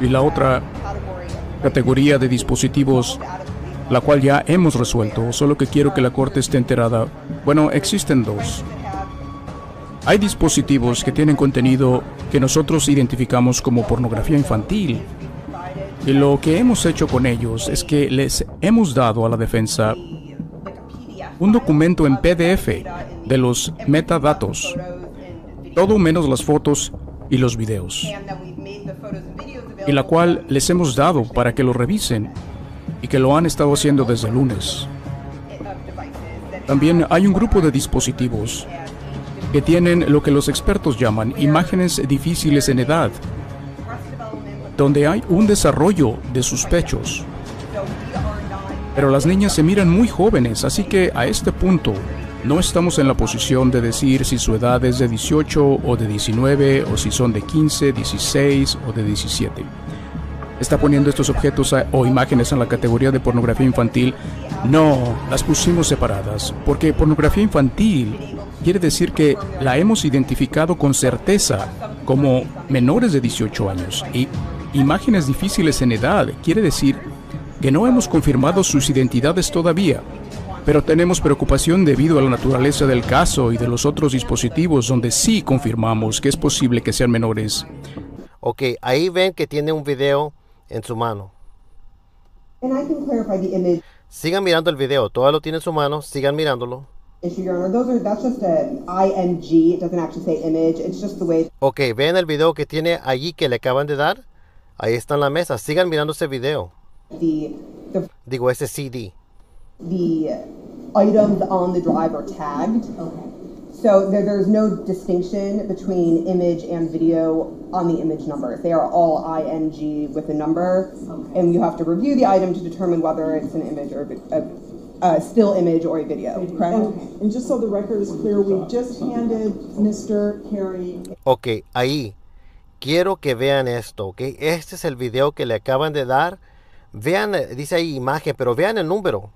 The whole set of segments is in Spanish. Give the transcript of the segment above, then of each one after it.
y la otra categoría de dispositivos, la cual ya hemos resuelto, solo que quiero que la Corte esté enterada. Bueno, existen dos. Hay dispositivos que tienen contenido que nosotros identificamos como pornografía infantil. Y lo que hemos hecho con ellos es que les hemos dado a la defensa un documento en PDF de los metadatos, todo menos las fotos y los videos y la cual les hemos dado para que lo revisen y que lo han estado haciendo desde lunes. También hay un grupo de dispositivos que tienen lo que los expertos llaman imágenes difíciles en edad, donde hay un desarrollo de sus pechos. Pero las niñas se miran muy jóvenes, así que a este punto no estamos en la posición de decir si su edad es de 18 o de 19 o si son de 15, 16 o de 17. Está poniendo estos objetos o imágenes en la categoría de pornografía infantil. No, las pusimos separadas, porque pornografía infantil quiere decir que la hemos identificado con certeza como menores de 18 años y imágenes difíciles en edad quiere decir que no hemos confirmado sus identidades todavía pero tenemos preocupación debido a la naturaleza del caso y de los otros dispositivos donde sí confirmamos que es posible que sean menores. Ok, ahí ven que tiene un video en su mano. Sigan mirando el video, todo lo tiene en su mano, sigan mirándolo. Ok, ven el video que tiene allí que le acaban de dar. Ahí está en la mesa, sigan mirando ese video. Digo, ese CD. the items on the drive are tagged. Okay. So there, there's no distinction between image and video on the image numbers. They are all ING with a number, okay. and you have to review the item to determine whether it's an image or a, a, still image or a video, correct? And, and just so the record is clear, we just handed Mr. Carey. Okay, ahí. Quiero que vean esto, ok. Este es el video que le acaban de dar. Vean, dice ahí imagen, pero vean el número.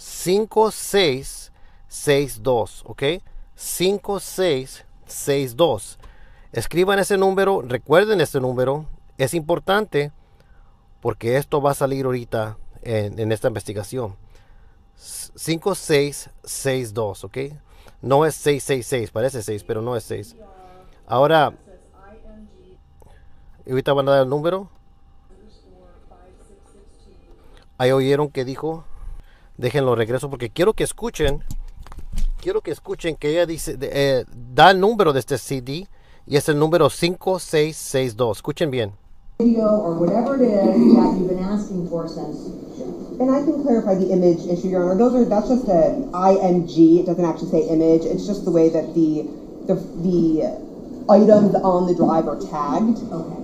5662, ¿ok? 5662. Escriban ese número, recuerden ese número, es importante porque esto va a salir ahorita en, esta investigación. 5662, ¿ok? No es 666, parece 6, pero no es 6. Ahora, ahorita van a dar el número. Ahí oyeron que dijo Déjenlo regreso porque quiero que escuchen. Quiero que escuchen que ella dice, eh, da el número de este CD y es el número 5662. Escuchen bien. or whatever it is you've been asking for since. And I can clarify the image issue, Your Honor. Those are that's just a IMG. It doesn't actually say image. It's just the way that the the the items on the drive are tagged. Okay.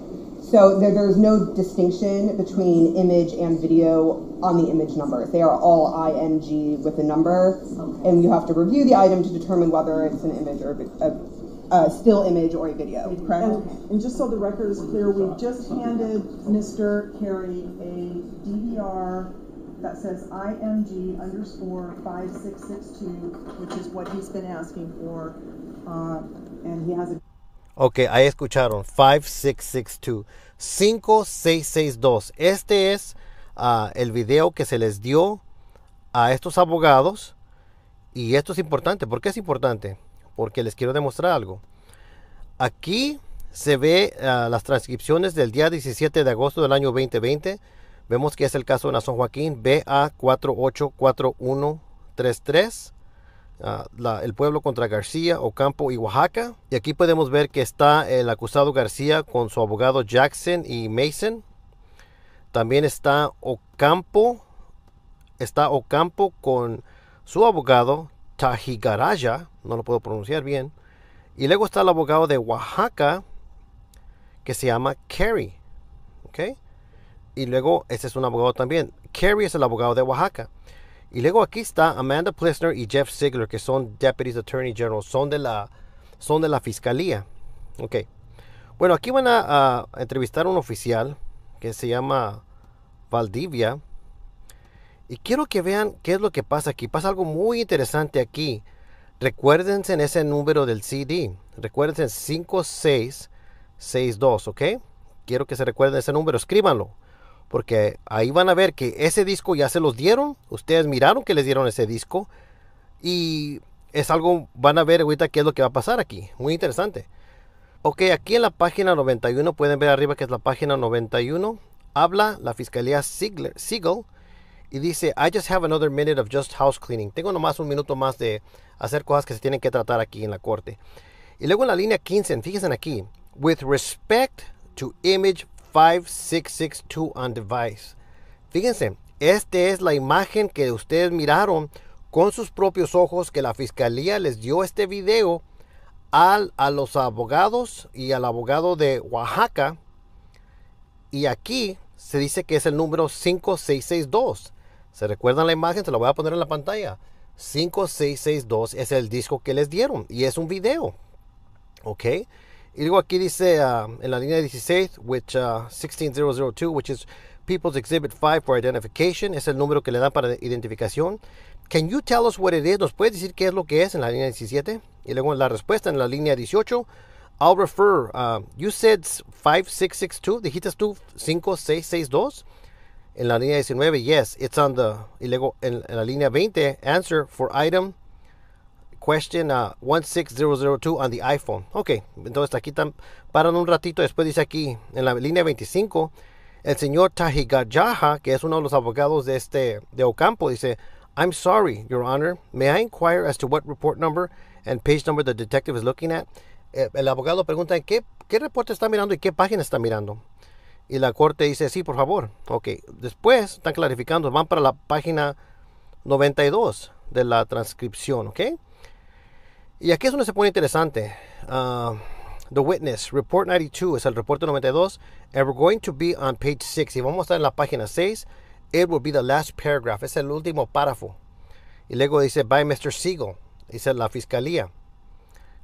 So there, there's no distinction between image and video on the image numbers. They are all IMG with a number, okay. and you have to review the item to determine whether it's an image or a, uh, a uh, still image or a video, correct? And, and just so the record is clear, we just handed Mr. Carey a DVR that says IMG underscore 5662, which is what he's been asking for, uh, and he has a Ok, ahí escucharon. 5662. 5662. Este es ah, el video que se les dio a estos abogados. Y esto es importante. ¿Por qué es importante? Porque les quiero demostrar algo. Aquí se ve ah, las transcripciones del día 17 de agosto del año 2020. Vemos que es el caso de Nación Joaquín BA484133. Ah, el pueblo contra García, Ocampo y Oaxaca. Y aquí podemos ver que está el acusado García con su abogado Jackson y Mason. También está Ocampo, está Ocampo con su abogado Tajigaraya, no lo puedo pronunciar bien. Y luego está el abogado de Oaxaca que se llama Kerry. ¿okay? Y luego, este es un abogado también. Kerry es el abogado de Oaxaca. Y luego aquí está Amanda Plessner y Jeff Ziegler, que son Deputies Attorney General, son de la, son de la fiscalía. Bueno, aquí van a, entrevistar a un oficial que se llama Valdivia. Y quiero que vean qué es lo que pasa aquí. Pasa algo muy interesante aquí. Recuérdense en ese número del CD. Recuérdense 5662, ¿ok? Quiero que se recuerden ese número. Escríbanlo. Porque ahí van a ver que ese disco ya se los dieron. Ustedes miraron que les dieron ese disco. Y es algo, van a ver ahorita qué es lo que va a pasar aquí. Muy interesante. Ok, aquí en la página 91, pueden ver arriba que es la página 91. Habla la fiscalía Siegel y dice, I just have another minute of just house cleaning. Tengo nomás un minuto más de hacer cosas que se tienen que tratar aquí en la corte. Y luego en la línea 15, fíjense aquí, with respect to image 5662 on device. Fíjense, esta es la imagen que ustedes miraron con sus propios ojos que la fiscalía les dio este video a los abogados y al abogado de Oaxaca. Y aquí se dice que es el número 5662. ¿Se recuerdan la imagen? Se la voy a poner en la pantalla. 5662 es el disco que les dieron y es un video. ¿Ok? Y luego aquí dice um, en la línea 16, which uh, 16002, which is People's Exhibit 5 for Identification, es el número que le dan para identificación. Can you tell us what it is? ¿Nos puedes decir qué es lo que es en la línea 17? Y luego la respuesta en la línea 18, I'll refer, um, you said 5662, dijiste tú 5662. En la línea 19, yes, it's on the, y luego en, en la línea 20, answer for item question uh, 16002 on the iPhone. Ok, entonces aquí están, paran un ratito, después dice aquí en la línea 25, el señor Tajigajaja que es uno de los abogados de este de Ocampo, dice, I'm sorry, Your Honor, may I inquire as to what report number and page number the detective is looking at? Eh, el abogado pregunta, ¿qué, qué reporte está mirando y qué página está mirando? Y la corte dice, sí, por favor. Ok, después están clarificando, van para la página 92 de la transcripción, ¿ok? Y aquí es donde se pone interesante. Ah, the Witness, Report 92, es el reporte 92. And we're going to be on page 6. Y vamos a estar en la página 6. It will be the last paragraph. Es el último párrafo. Y luego dice, by Mr. Siegel. Dice la fiscalía.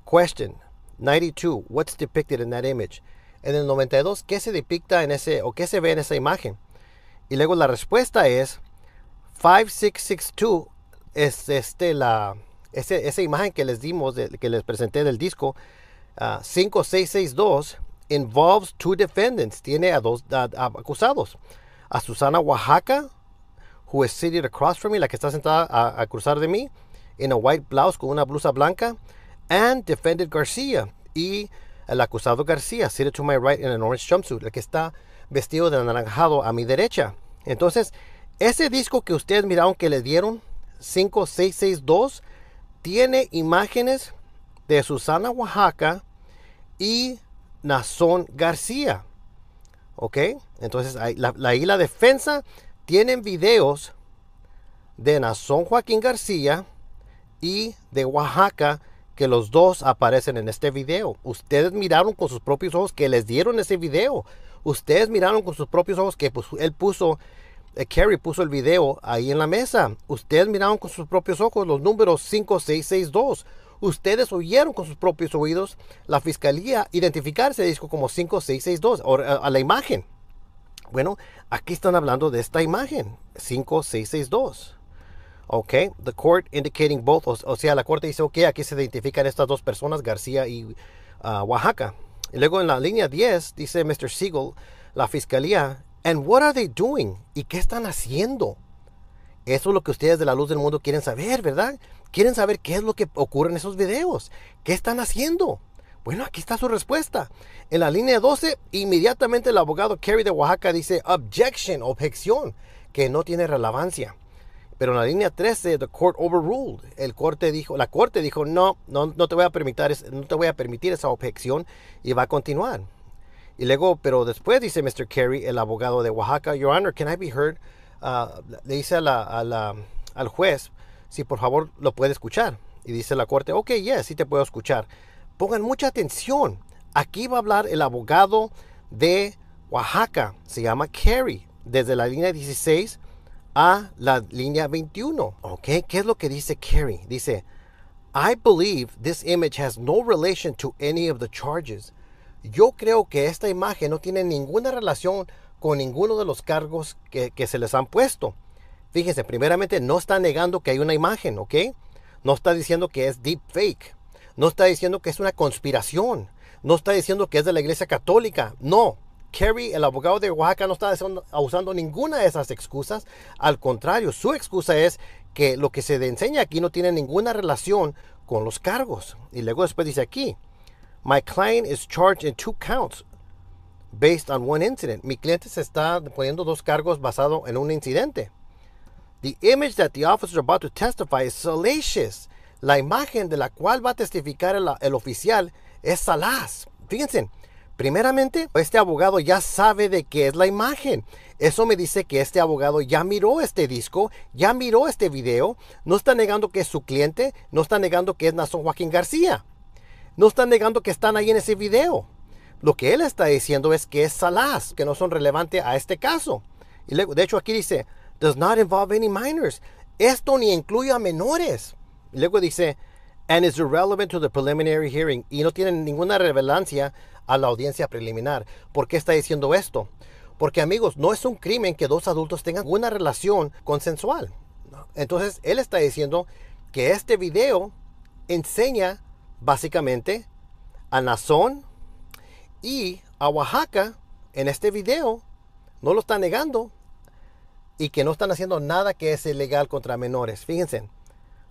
Question 92. What's depicted in that image? En el 92, ¿qué se depicta en ese o qué se ve en esa imagen? Y luego la respuesta es 5662 es este la esa imagen que les dimos, que les presenté del disco, 5662, ah, involves two defendants, tiene a dos acusados. A Susana Oaxaca, who is across from me, la que está sentada a, cruzar de mí, in a white blouse, con una blusa blanca, and defendant Garcia y el acusado García, seated to my right in an orange jumpsuit, el que está vestido de anaranjado a mi derecha. Entonces, ese disco que ustedes miraron que le dieron, 5662, tiene imágenes de Susana Oaxaca y Nazón García. ¿Ok? Entonces ahí la, defensa tienen videos de Nazón Joaquín García y de Oaxaca que los dos aparecen en este video. Ustedes miraron con sus propios ojos que les dieron ese video. Ustedes miraron con sus propios ojos que pues, él puso eh, Kerry puso el video ahí en la mesa. Ustedes miraron con sus propios ojos los números 5662. Ustedes oyeron con sus propios oídos la fiscalía identificarse disco como 5662 a, la imagen. Bueno, aquí están hablando de esta imagen, 5662. Ok, the court indicating both, o, sea, la corte dice, ok, aquí se identifican estas dos personas, García y ah, Oaxaca. Y luego en la línea 10 dice Mr. Siegel, la fiscalía And what are they doing? ¿Y qué están haciendo? Eso es lo que ustedes de la luz del mundo quieren saber, ¿verdad? Quieren saber qué es lo que ocurre en esos videos. ¿Qué están haciendo? Bueno, aquí está su respuesta. En la línea 12, inmediatamente el abogado Kerry de Oaxaca dice objection, objeción, que no tiene relevancia. Pero en la línea 13, the court overruled. El corte dijo, la corte dijo, no, no, no te voy a permitir, no te voy a permitir esa objeción y va a continuar. Y luego, pero después dice Mr. Carey, el abogado de Oaxaca, Your Honor, can I be heard? Ah, le dice al juez si por favor lo puede escuchar. Y dice la corte, ok, yes, sí te puedo escuchar. Pongan mucha atención. Aquí va a hablar el abogado de Oaxaca. Se llama Carey, Desde la línea 16 a la línea 21. Ok, ¿qué es lo que dice Carey? Dice, I believe this image has no relation to any of the charges. Yo creo que esta imagen no tiene ninguna relación con ninguno de los cargos que, se les han puesto. Fíjense, primeramente no está negando que hay una imagen, ¿ok? No está diciendo que es deep fake. No está diciendo que es una conspiración. No está diciendo que es de la iglesia católica. No. Kerry, el abogado de Oaxaca, no está usando ninguna de esas excusas. Al contrario, su excusa es que lo que se enseña aquí no tiene ninguna relación con los cargos. Y luego después dice aquí, My client is charged in two counts based on one incident. Mi cliente se está poniendo dos cargos basado en un incidente. The image that the officer about to testify is salacious. La imagen de la cual va a testificar el, oficial es salaz. Fíjense, primeramente, este abogado ya sabe de qué es la imagen. Eso me dice que este abogado ya miró este disco, ya miró este video, no está negando que es su cliente, no está negando que es Nason Joaquín García. No están negando que están ahí en ese video. Lo que él está diciendo es que es salas, que no son relevantes a este caso. Y luego, de hecho aquí dice, does not involve any minors. Esto ni incluye a menores. Y luego dice, and is irrelevant to the preliminary hearing. Y no tiene ninguna relevancia a la audiencia preliminar. ¿Por qué está diciendo esto? Porque amigos, no es un crimen que dos adultos tengan una relación consensual. Entonces, él está diciendo que este video enseña básicamente a Nazón y a Oaxaca en este video no lo están negando y que no están haciendo nada que es ilegal contra menores. Fíjense.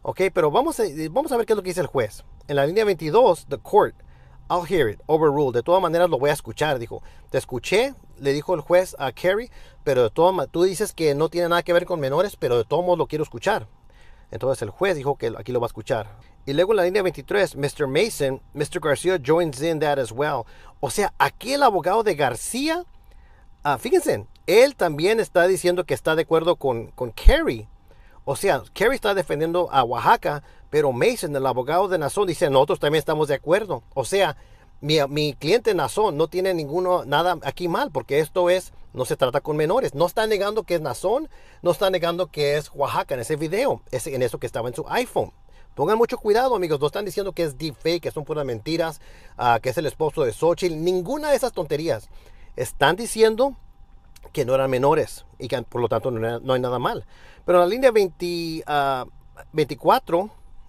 Ok, pero vamos a, vamos a ver qué es lo que dice el juez. En la línea 22, the court, I'll hear it, overrule. De todas maneras lo voy a escuchar, dijo. Te escuché, le dijo el juez a Kerry, pero de todas tú dices que no tiene nada que ver con menores, pero de todos modos lo quiero escuchar. Entonces el juez dijo que aquí lo va a escuchar. Y luego en la línea 23, Mr. Mason, Mr. Garcia joins in that as well. O sea, aquí el abogado de García, ah, fíjense, él también está diciendo que está de acuerdo con, con Kerry. O sea, Kerry está defendiendo a Oaxaca, pero Mason, el abogado de Nason, dice, nosotros también estamos de acuerdo. O sea, mi, mi, cliente Nason no tiene ninguno, nada aquí mal, porque esto es, no se trata con menores. No está negando que es Nazón, no está negando que es Oaxaca en ese video, en eso que estaba en su iPhone. Pongan mucho cuidado, amigos. No están diciendo que es fake, que son puras mentiras, ah, que es el esposo de Xochitl. Ninguna de esas tonterías. Están diciendo que no eran menores y que por lo tanto no, hay nada mal. Pero en la línea 24, ah,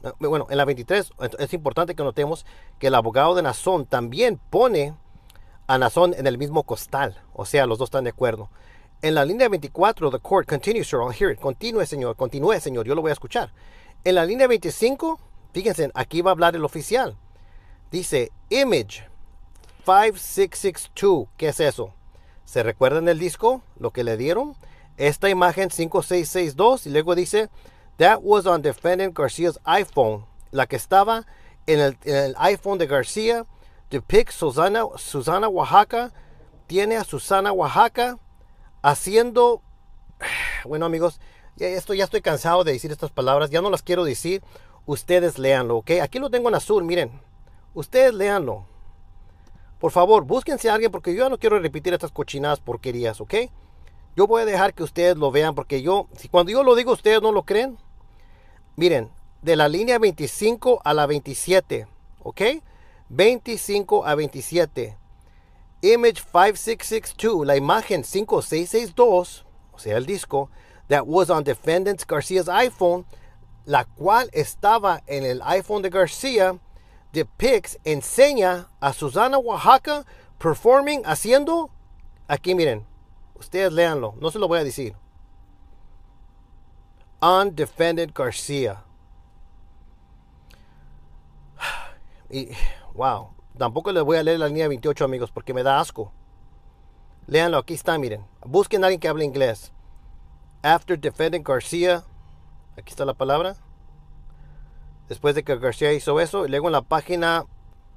ah, bueno, en la 23 es importante que notemos que el abogado de Nazón también pone a Nazón en el mismo costal. O sea, los dos están de acuerdo. En la línea 24, the court continues, sir, I'll hear it. Continúe, señor, continúe, señor, yo lo voy a escuchar. En la línea 25, fíjense, aquí va a hablar el oficial. Dice Image 5662. ¿Qué es eso? ¿Se recuerdan el disco? Lo que le dieron. Esta imagen 5662 y luego dice That was on defendant Garcia's iPhone. La que estaba en el, iPhone de García. Depicts Susana, Susana Oaxaca. Tiene a Susana Oaxaca haciendo... Bueno amigos, esto ya estoy cansado de decir estas palabras, ya no las quiero decir. Ustedes leanlo. ¿ok? Aquí lo tengo en azul, miren. Ustedes léanlo. Por favor, búsquense a alguien porque yo ya no quiero repetir estas cochinadas porquerías, ¿ok? Yo voy a dejar que ustedes lo vean porque yo, si cuando yo lo digo ustedes no lo creen, miren, de la línea 25 a la 27, ¿ok? 25 a 27. Image 5662, la imagen 5662, o sea, el disco, that was on defendant Garcia's iPhone, la cual estaba en el iPhone de Garcia, depicts, enseña a Susana Oaxaca performing, haciendo, aquí miren, ustedes leanlo, no se lo voy a decir. On defendant Garcia. Y, wow, tampoco les voy a leer la línea 28, amigos, porque me da asco. Leanlo, aquí está, miren. Busquen a alguien que hable inglés. After defending Garcia, aquí está la palabra. Después de que García hizo eso, y luego en la página,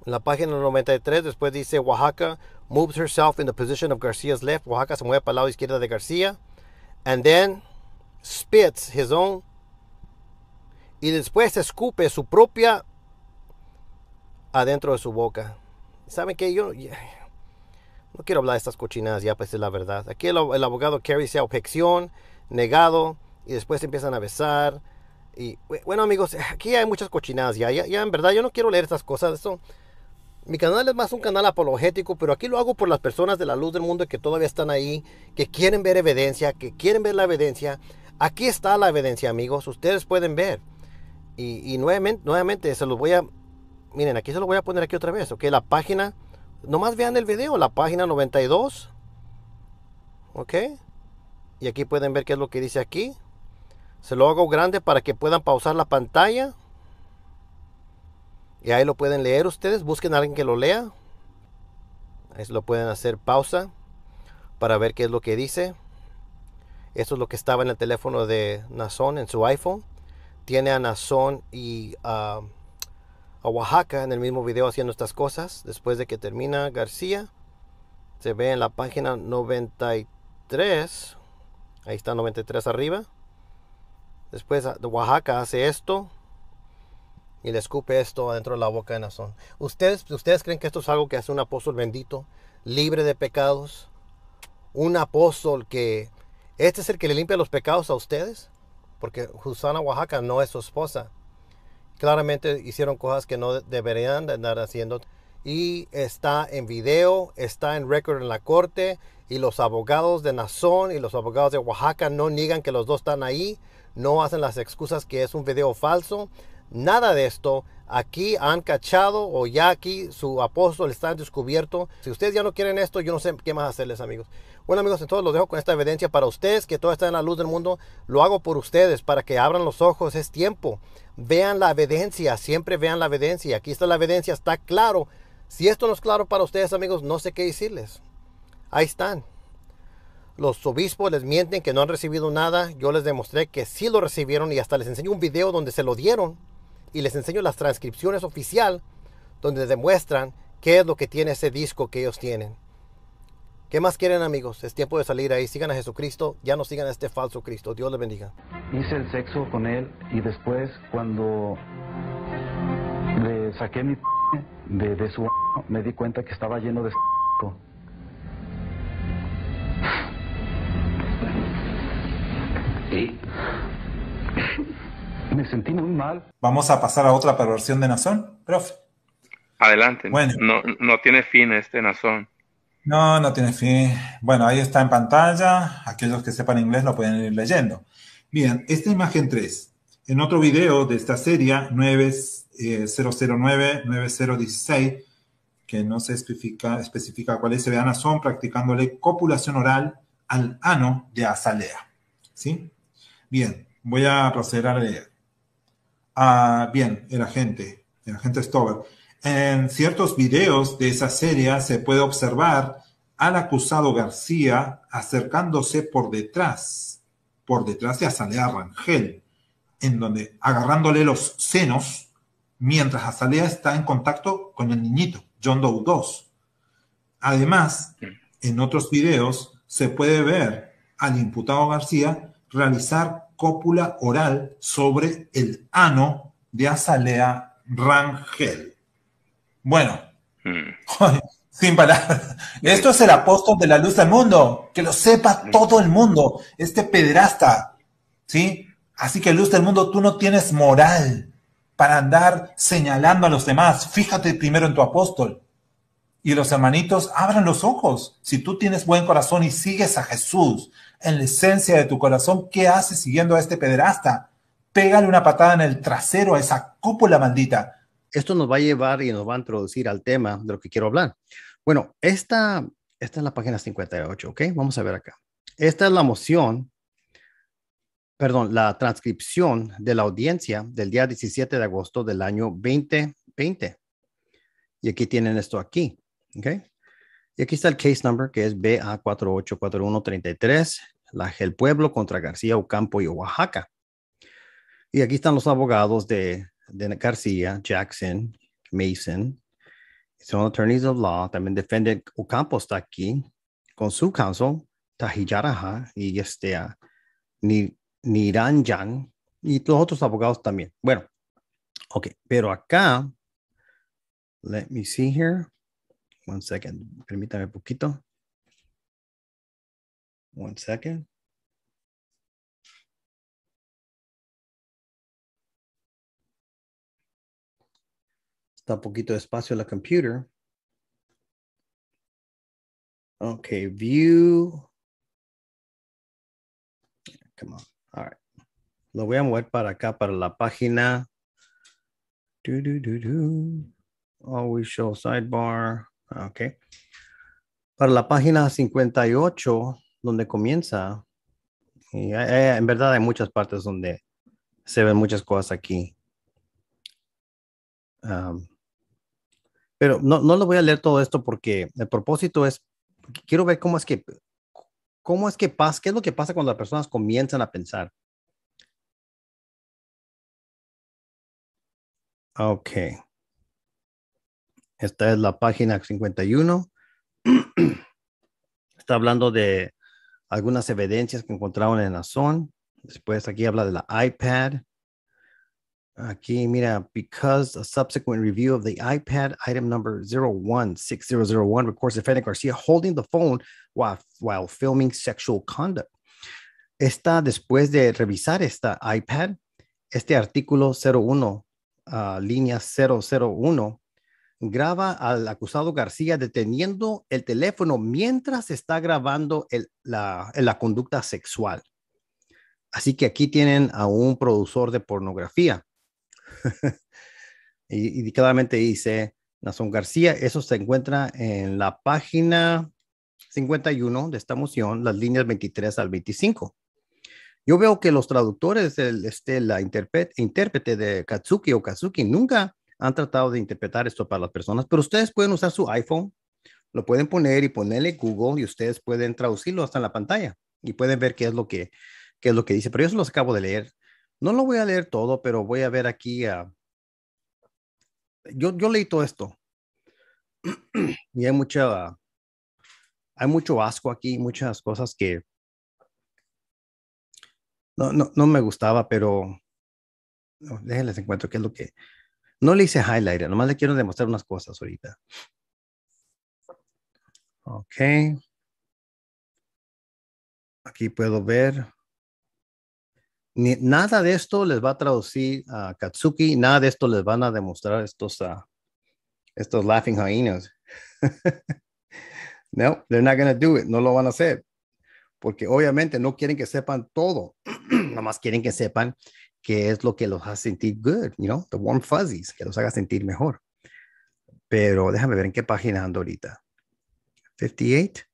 en la página 93, después dice Oaxaca moves herself in the position of Garcia's left. Oaxaca se mueve para la lado de García. And then spits his own. Y después escupe su propia adentro de su boca. ¿Saben qué? Yo no quiero hablar de estas cochinadas ya, pues es la verdad. Aquí el, abogado Kerry se objeción negado y después empiezan a besar. Y bueno amigos, aquí hay muchas cochinadas ya, ya, en verdad yo no quiero leer estas cosas. eso mi canal es más un canal apologético, pero aquí lo hago por las personas de la luz del mundo que todavía están ahí, que quieren ver evidencia, que quieren ver la evidencia. Aquí está la evidencia, amigos. Ustedes pueden ver. Y, nuevamente, se los voy a... Miren, aquí se los voy a poner aquí otra vez, ¿ok? La página... Nomás vean el video, la página 92. ¿Ok? Y aquí pueden ver qué es lo que dice aquí. Se lo hago grande para que puedan pausar la pantalla. Y ahí lo pueden leer ustedes. Busquen a alguien que lo lea. Ahí lo pueden hacer pausa para ver qué es lo que dice. Esto es lo que estaba en el teléfono de Nason en su iPhone. Tiene a Nason y a Oaxaca en el mismo video haciendo estas cosas. Después de que termina García, se ve en la página 93 Ahí está 93 arriba. Después ah, Oaxaca hace esto y le escupe esto adentro de la boca de Nazón. ¿Ustedes, ¿Ustedes creen que esto es algo que hace un apóstol bendito, libre de pecados? Un apóstol que... Este es el que le limpia los pecados a ustedes, porque Susana Oaxaca no es su esposa. Claramente hicieron cosas que no deberían de andar haciendo. Y está en video, está en récord en la corte, y los abogados de Nazón y los abogados de Oaxaca no niegan que los dos están ahí, no hacen las excusas que es un video falso, nada de esto. Aquí han cachado o ya aquí su apóstol está descubierto. Si ustedes ya no quieren esto, yo no sé qué más hacerles, amigos. Bueno, amigos, entonces los dejo con esta evidencia para ustedes, que todo está en la luz del mundo. Lo hago por ustedes, para que abran los ojos. Es tiempo. Vean la evidencia, siempre vean la evidencia. Aquí está la evidencia, está claro. Si esto no es claro para ustedes, amigos, no sé qué decirles. Ahí están. Los obispos les mienten que no han recibido nada. Yo les demostré que sí lo recibieron y hasta les enseño un video donde se lo dieron y les enseño las transcripciones oficial donde demuestran qué es lo que tiene ese disco que ellos tienen. ¿Qué más quieren amigos? Es tiempo de salir ahí. Sigan a Jesucristo, ya no sigan a este falso Cristo. Dios les bendiga. Hice el sexo con él y después cuando le saqué mi de, de su me di cuenta que estaba lleno de... Me sentí muy mal. Vamos a pasar a otra perversión de Nazón, profe. Adelante. Bueno. No, no tiene fin este Nazón. No, no tiene fin. Bueno, ahí está en pantalla. Aquellos que sepan inglés lo pueden ir leyendo. Bien, esta imagen 3. En otro video de esta serie 9009-9016, eh, que no se especifica, especifica cuál es, se ve a Nazón practicándole copulación oral al ano de Azalea. ¿Sí? Bien, voy a proceder a leer. Ah, bien, el agente, el agente Stover. En ciertos videos de esa serie se puede observar al acusado García acercándose por detrás, por detrás de Azalea Rangel, en donde agarrándole los senos mientras Azalea está en contacto con el niñito, John Doe 2. Además, en otros videos se puede ver al imputado García realizar cópula oral sobre el ano de Azalea Rangel. Bueno, hmm. sin palabras. Esto es el apóstol de la luz del mundo, que lo sepa todo el mundo, este pederasta, ¿sí? Así que luz del mundo, tú no tienes moral para andar señalando a los demás. Fíjate primero en tu apóstol. Y los hermanitos, abran los ojos. Si tú tienes buen corazón y sigues a Jesús en la esencia de tu corazón, ¿qué haces siguiendo a este pederasta? Pégale una patada en el trasero a esa cúpula maldita. Esto nos va a llevar y nos va a introducir al tema de lo que quiero hablar. Bueno, esta, es la página 58, ¿ok? Vamos a ver acá. Esta es la moción, perdón, la transcripción de la audiencia del día 17 de agosto del año 2020. Y aquí tienen esto aquí. Y aquí está el case number que es BA484133, la El Pueblo contra García Ocampo y Oaxaca. Y aquí están los abogados de, de García, Jackson, Mason, son attorneys of law, también defende Ocampo está aquí con su counsel, Tajijaraja y este Niranjan y los otros abogados también. Bueno, ok, pero acá, let me see here. One second, permítame poquito. One second. Está poquito de espacio la computer. Okay, view. Come on. All right. Lo voy a mover para acá, para la página. Do, do, do, do. Always show sidebar. Ah, ok. Para la página 58, donde comienza, y eh, en verdad hay muchas partes donde se ven muchas cosas aquí. pero no, no lo voy a leer todo esto porque el propósito es, quiero ver cómo es que, cómo es que pasa, qué es lo que pasa cuando las personas comienzan a pensar. Ok. Esta es la página 51. Está hablando de algunas evidencias que encontraron en la zona. Después aquí habla de la iPad. Aquí mira, because a subsequent review of the iPad, item number 016001 records defendant Garcia holding the phone while, filming sexual conduct. Está después de revisar esta iPad, este artículo 01, ah, línea 001, graba al acusado García deteniendo el teléfono mientras está grabando la, conducta sexual. Así que aquí tienen a un productor de pornografía. y, claramente dice Nason García, eso se encuentra en la página 51 de esta moción, las líneas 23 al 25. Yo veo que los traductores, el, este, la intérprete, de Katsuki o Kazuki nunca han tratado de interpretar esto para las personas, pero ustedes pueden usar su iPhone, lo pueden poner y ponerle Google y ustedes pueden traducirlo hasta en la pantalla y pueden ver qué es lo que, qué es lo que dice. Pero yo se los acabo de leer. No lo voy a leer todo, pero voy a ver aquí. a yo, yo leí todo esto y hay mucha, hay mucho asco aquí, muchas cosas que no, no, no me gustaba, pero no, déjenles encuentro qué es lo que, no le hice highlighter, nomás le quiero demostrar unas cosas ahorita. Ok. Aquí puedo ver. Ni, nada de esto les va a traducir a Katsuki, nada de esto les van a demostrar estos, ah, estos laughing hyenas. no, they're not going to do it, no lo van a hacer. Porque obviamente no quieren que sepan todo, nomás quieren que sepan que es lo que los hace sentir good, you know, the warm fuzzies, que los haga sentir mejor. Pero déjame ver en qué página ando ahorita. 58.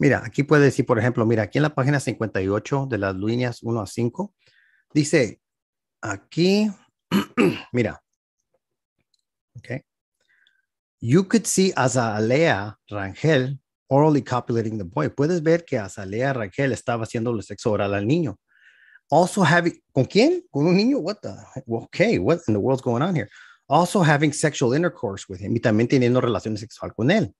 Mira, aquí puedes decir, por ejemplo, mira, aquí en la página 58 de las líneas 1 a 5, dice, aquí, mira, okay. You could see Azalea Rangel orally copulating the boy. Puedes ver que Azalea Rangel estaba el sexo oral al niño. Also having con quién? Con un niño? What the okay, what in the world's going on here? Also having sexual intercourse with him y también teniendo relaciones sexual con él.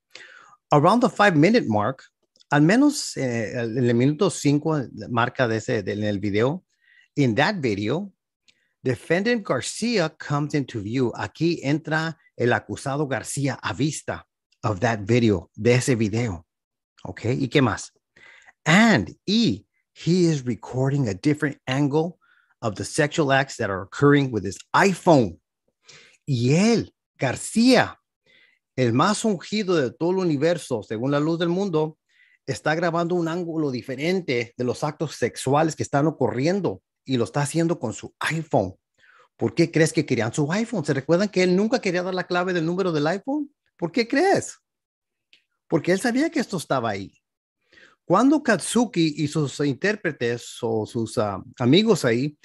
Around the five minute mark, al menos eh, en el minuto cinco marca de ese de, en el video, in that video, defendant Garcia comes into view. Aquí entra el acusado García a vista of that video, de ese video. Okay, ¿y qué más? And y he is recording a different angle of the sexual acts that are occurring with his iPhone. Y él, García, el más ungido de todo el universo, según la luz del mundo, está grabando un ángulo diferente de los actos sexuales que están ocurriendo y lo está haciendo con su iPhone. ¿Por qué crees que querían su iPhone? ¿Se recuerdan que él nunca quería dar la clave del número del iPhone? ¿Por qué crees? Porque él sabía que esto estaba ahí. Cuando Katsuki y sus intérpretes o sus ah, amigos ahí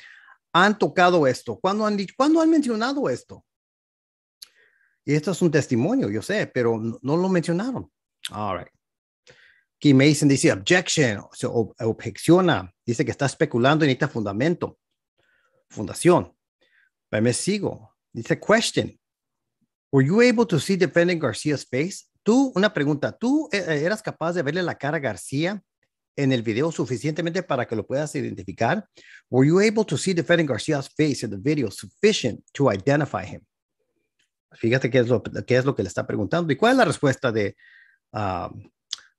han tocado esto? cuando han, cuando han mencionado esto? Y esto es un testimonio, yo sé, pero no, lo mencionaron. All right. Kim Mason dice objection, o objeciona, dice que está especulando en esta fundamento, fundación. Pero me sigo. Dice question. Were you able to see dependent Garcia's face? Tú, una pregunta, ¿tú eh, eh, eras capaz de verle la cara a García en el video suficientemente para que lo puedas identificar? Were you able to see Defending Garcia's face in the video sufficient to identify him? Fíjate qué es lo, qué es lo que le está preguntando. ¿Y cuál es la respuesta de, ah,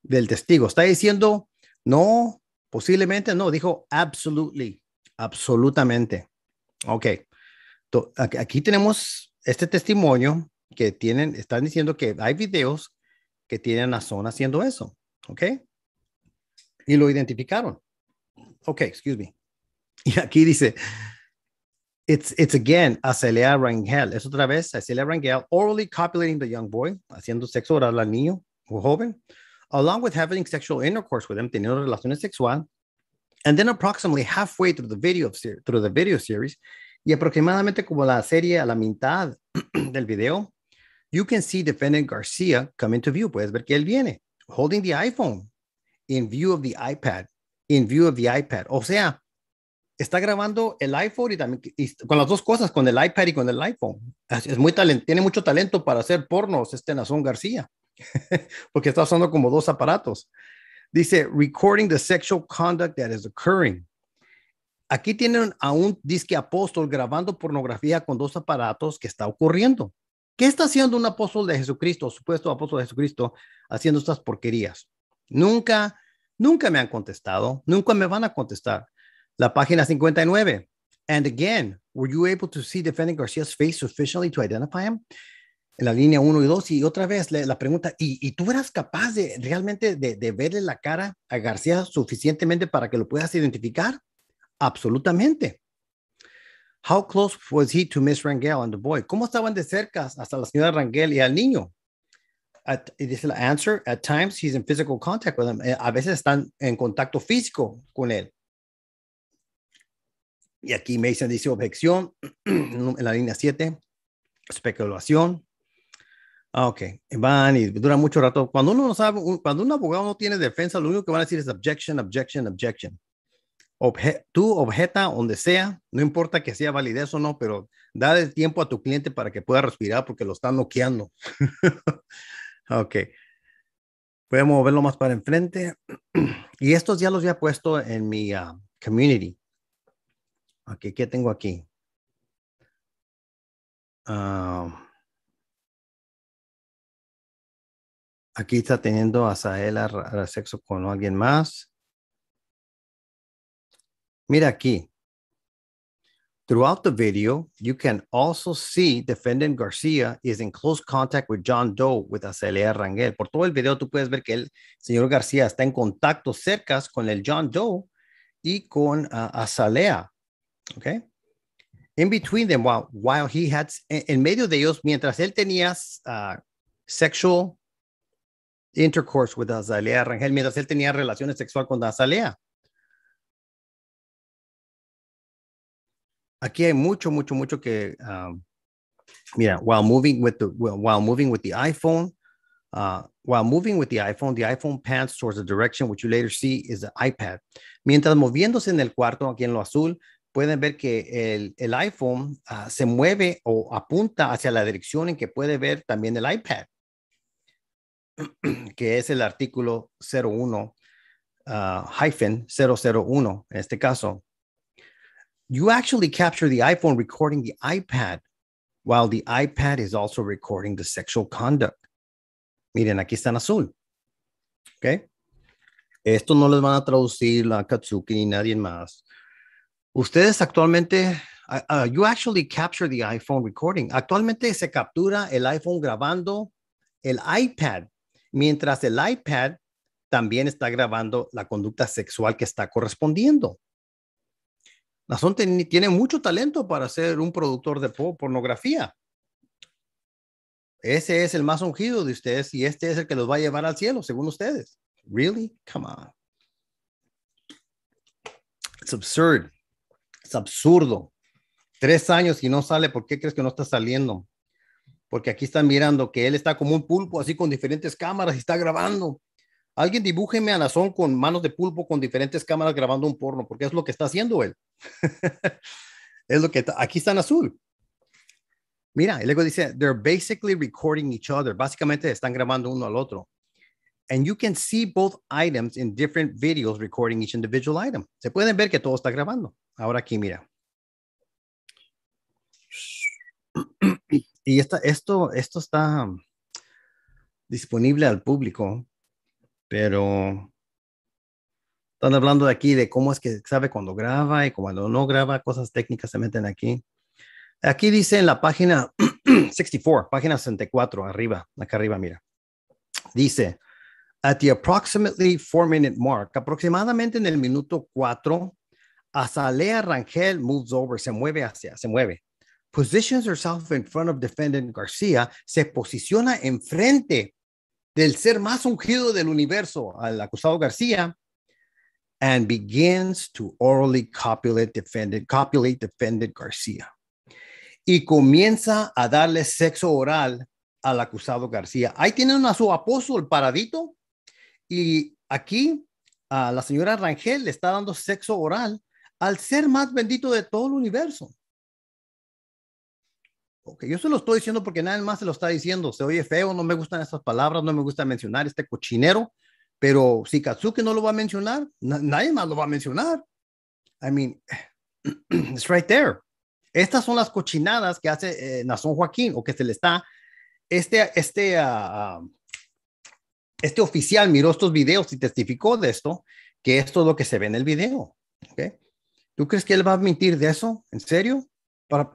del testigo? Está diciendo, no, posiblemente no. Dijo, absolutely, absolutamente. Ok. Aquí tenemos este testimonio que tienen, están diciendo que hay videos que tienen la zona haciendo eso, ¿ok? Y lo identificaron. Ok, excuse me. Y aquí dice, it's, it's again, Acelia Rangel. Es otra vez, Acelia Rangel, orally copulating the young boy, haciendo sexo oral al niño o joven, along with having sexual intercourse with him, teniendo relaciones sexuales, And then approximately halfway through the video, through the video series, y aproximadamente como la serie a la mitad del video, you can see defendant Garcia come into view. Puedes ver que él viene holding the iPhone in view of the iPad, in view of the iPad. O sea, está grabando el iPhone y también con las dos cosas, con el iPad y con el iPhone. Es, muy talento, tiene mucho talento para hacer pornos este Nazón García, porque está usando como dos aparatos. Dice, recording the sexual conduct that is occurring. Aquí tienen a un disque apóstol grabando pornografía con dos aparatos que está ocurriendo. ¿Qué está haciendo un apóstol de Jesucristo, supuesto apóstol de Jesucristo, haciendo estas porquerías? Nunca, nunca me han contestado, nunca me van a contestar. La página 59. And again, were you able to see defending Garcia's face sufficiently to identify him? En la línea 1 y 2, y otra vez la, pregunta, ¿y, tú eras capaz de realmente de, verle la cara a García suficientemente para que lo puedas identificar? Absolutamente. How close was he to Miss Rangel and the boy? ¿Cómo estaban de cerca hasta la señora Rangel y al niño? At, is the answer. At times he's in physical contact eh, A veces están en contacto físico con él. Y aquí Mason dice objeción en la línea 7, especulación. Ah, ok. Van y dura mucho rato. Cuando uno no sabe, cuando un abogado no tiene defensa, lo único que van a decir es objection, objection, objection tú objeta donde sea, no importa que sea validez o no, pero da el tiempo a tu cliente para que pueda respirar porque lo están noqueando. ok. Voy a moverlo más para enfrente. y estos ya los había puesto en mi ah, community. Ok, ¿qué tengo aquí? Ah. aquí está teniendo a Saela sexo con alguien más. Mira aquí. Throughout the video, you can also see defendant Garcia is in close contact with John Doe with Azalea Rangel. Por todo el video tú puedes ver que el señor García está en contacto cercas con el John Doe y con ah, Azalea. Okay? In between them, while, while he had, en, medio de ellos, mientras él tenía ah, sexual intercourse with Azalea Rangel, mientras él tenía relaciones sexuales con Azalea. aquí hay mucho, mucho, mucho que, um, mira, while moving with the, while moving with the iPhone, uh, while moving with the iPhone, the iPhone pans towards the direction which you later see is the iPad. Mientras moviéndose en el cuarto, aquí en lo azul, pueden ver que el, iPhone uh, se mueve o apunta hacia la dirección en que puede ver también el iPad, que es el artículo 01, uh, hyphen 001 en este caso you actually capture the iPhone recording the iPad while the iPad is also recording the sexual conduct. Miren, aquí está en azul. ¿Ok? Esto no les van a traducir la Katsuki ni nadie más. Ustedes actualmente, ah, ah, you actually capture the iPhone recording. Actualmente se captura el iPhone grabando el iPad, mientras el iPad también está grabando la conducta sexual que está correspondiendo. Nazón tiene mucho talento para ser un productor de pornografía. Ese es el más ungido de ustedes y este es el que los va a llevar al cielo, según ustedes. Really? Come on. It's absurd. Es absurdo. Tres años y no sale. ¿Por qué crees que no está saliendo? Porque aquí están mirando que él está como un pulpo, así con diferentes cámaras y está grabando alguien dibújeme a Nazón con manos de pulpo, con diferentes cámaras grabando un porno, porque es lo que está haciendo él. es lo que aquí está en azul. Mira, y luego dice, they're basically recording each other. Básicamente están grabando uno al otro. And you can see both items in different videos recording each individual item. Se pueden ver que todo está grabando. Ahora aquí, mira. Y esta, esto, esto está disponible al público pero están hablando de aquí de cómo es que sabe cuando graba y cuando no graba, cosas técnicas se meten aquí. Aquí dice en la página 64, página 64, arriba, acá arriba, mira. Dice, at the approximately four minute mark, aproximadamente en el minuto 4, Azalea Rangel moves over, se mueve hacia, se mueve. Positions herself in front of defendant Garcia, se posiciona enfrente del ser más ungido del universo, al acusado García, and begins to orally copulate copulate García. Y comienza a darle sexo oral al acusado García. Ahí tienen a su apóstol paradito y aquí a ah, la señora Rangel le está dando sexo oral al ser más bendito de todo el universo yo se lo estoy diciendo porque nadie más se lo está diciendo. Se oye feo, no me gustan esas palabras, no me gusta mencionar este cochinero, pero si Katsuki no lo va a mencionar, nadie más lo va a mencionar. I mean, it's right there. Estas son las cochinadas que hace eh, Joaquín o que se le está. Este, este, ah, ah, este oficial miró estos videos y testificó de esto, que esto es lo que se ve en el video. Okay. ¿Tú crees que él va a mentir de eso? ¿En serio? Para,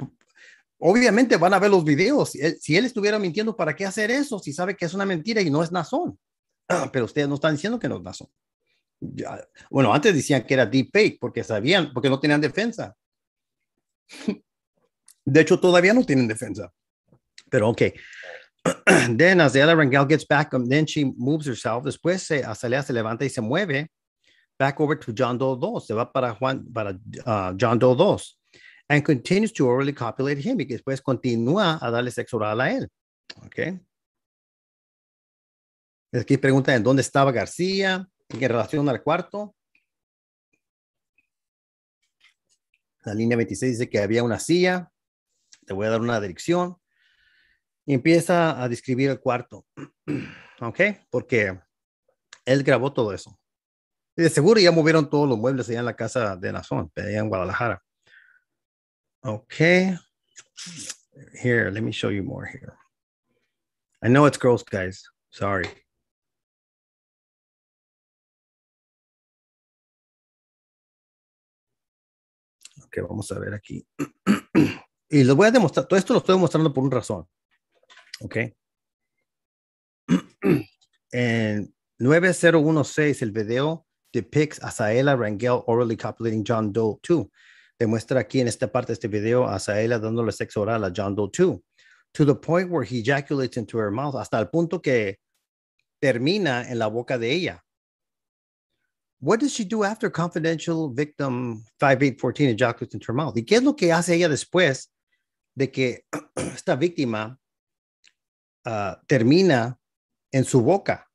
obviamente van a ver los videos. Si él, estuviera mintiendo, ¿para qué hacer eso? Si sabe que es una mentira y no es Nazón. Ah, pero ustedes no están diciendo que no es Nazón. bueno, antes decían que era deep fake porque sabían, porque no tenían defensa. De hecho, todavía no tienen defensa. Pero ok. Then, as the other gets back, then she moves herself. Después, Azalea se levanta y se mueve. Back over to John Doe 2. Se va para Juan, para ah, John Doe 2 and continues to orally copulate him y que después continúa a darle sexo oral a él. Okay. Aquí pregunta en dónde estaba García en relación al cuarto. La línea 26 dice que había una silla. Te voy a dar una dirección. Y empieza a describir el cuarto. ¿Ok? Porque él grabó todo eso. de seguro ya movieron todos los muebles allá en la casa de Nazón, allá en Guadalajara. Okay. Here, let me show you more here. I know it's gross, guys. Sorry. Ok, vamos a ver aquí. y les voy a demostrar, todo esto lo estoy demostrando por una razón. Ok. en 9016, el video depicts Asaela Rangel orally copulating John Doe 2. Demuestra aquí en esta parte de este video a Saela dándole sexo oral a John Doe 2, to the point where he ejaculates into her mouth, hasta el punto que termina en la boca de ella. What does she do after confidential victim 5814 ejaculates into her mouth? ¿Y qué es lo que hace ella después de que esta víctima uh, termina en su boca?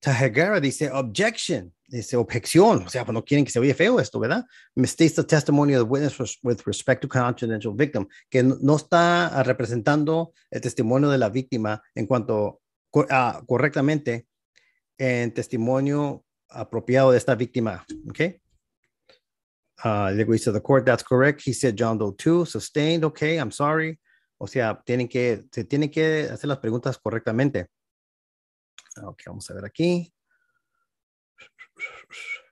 Tahagara dice, objection ese objeción, o sea, pues no quieren que se oye feo esto, ¿verdad? Mistakes the testimony of the witness with respect to confidential victim, que no está ah, representando el testimonio de la víctima en cuanto a, ah, correctamente en testimonio apropiado de esta víctima, ¿ok? Uh, de dice the court, that's correct. He said John Doe 2, sustained, okay, I'm sorry. O sea, tienen que, se tienen que hacer las preguntas correctamente. Ah, ok, vamos a ver aquí.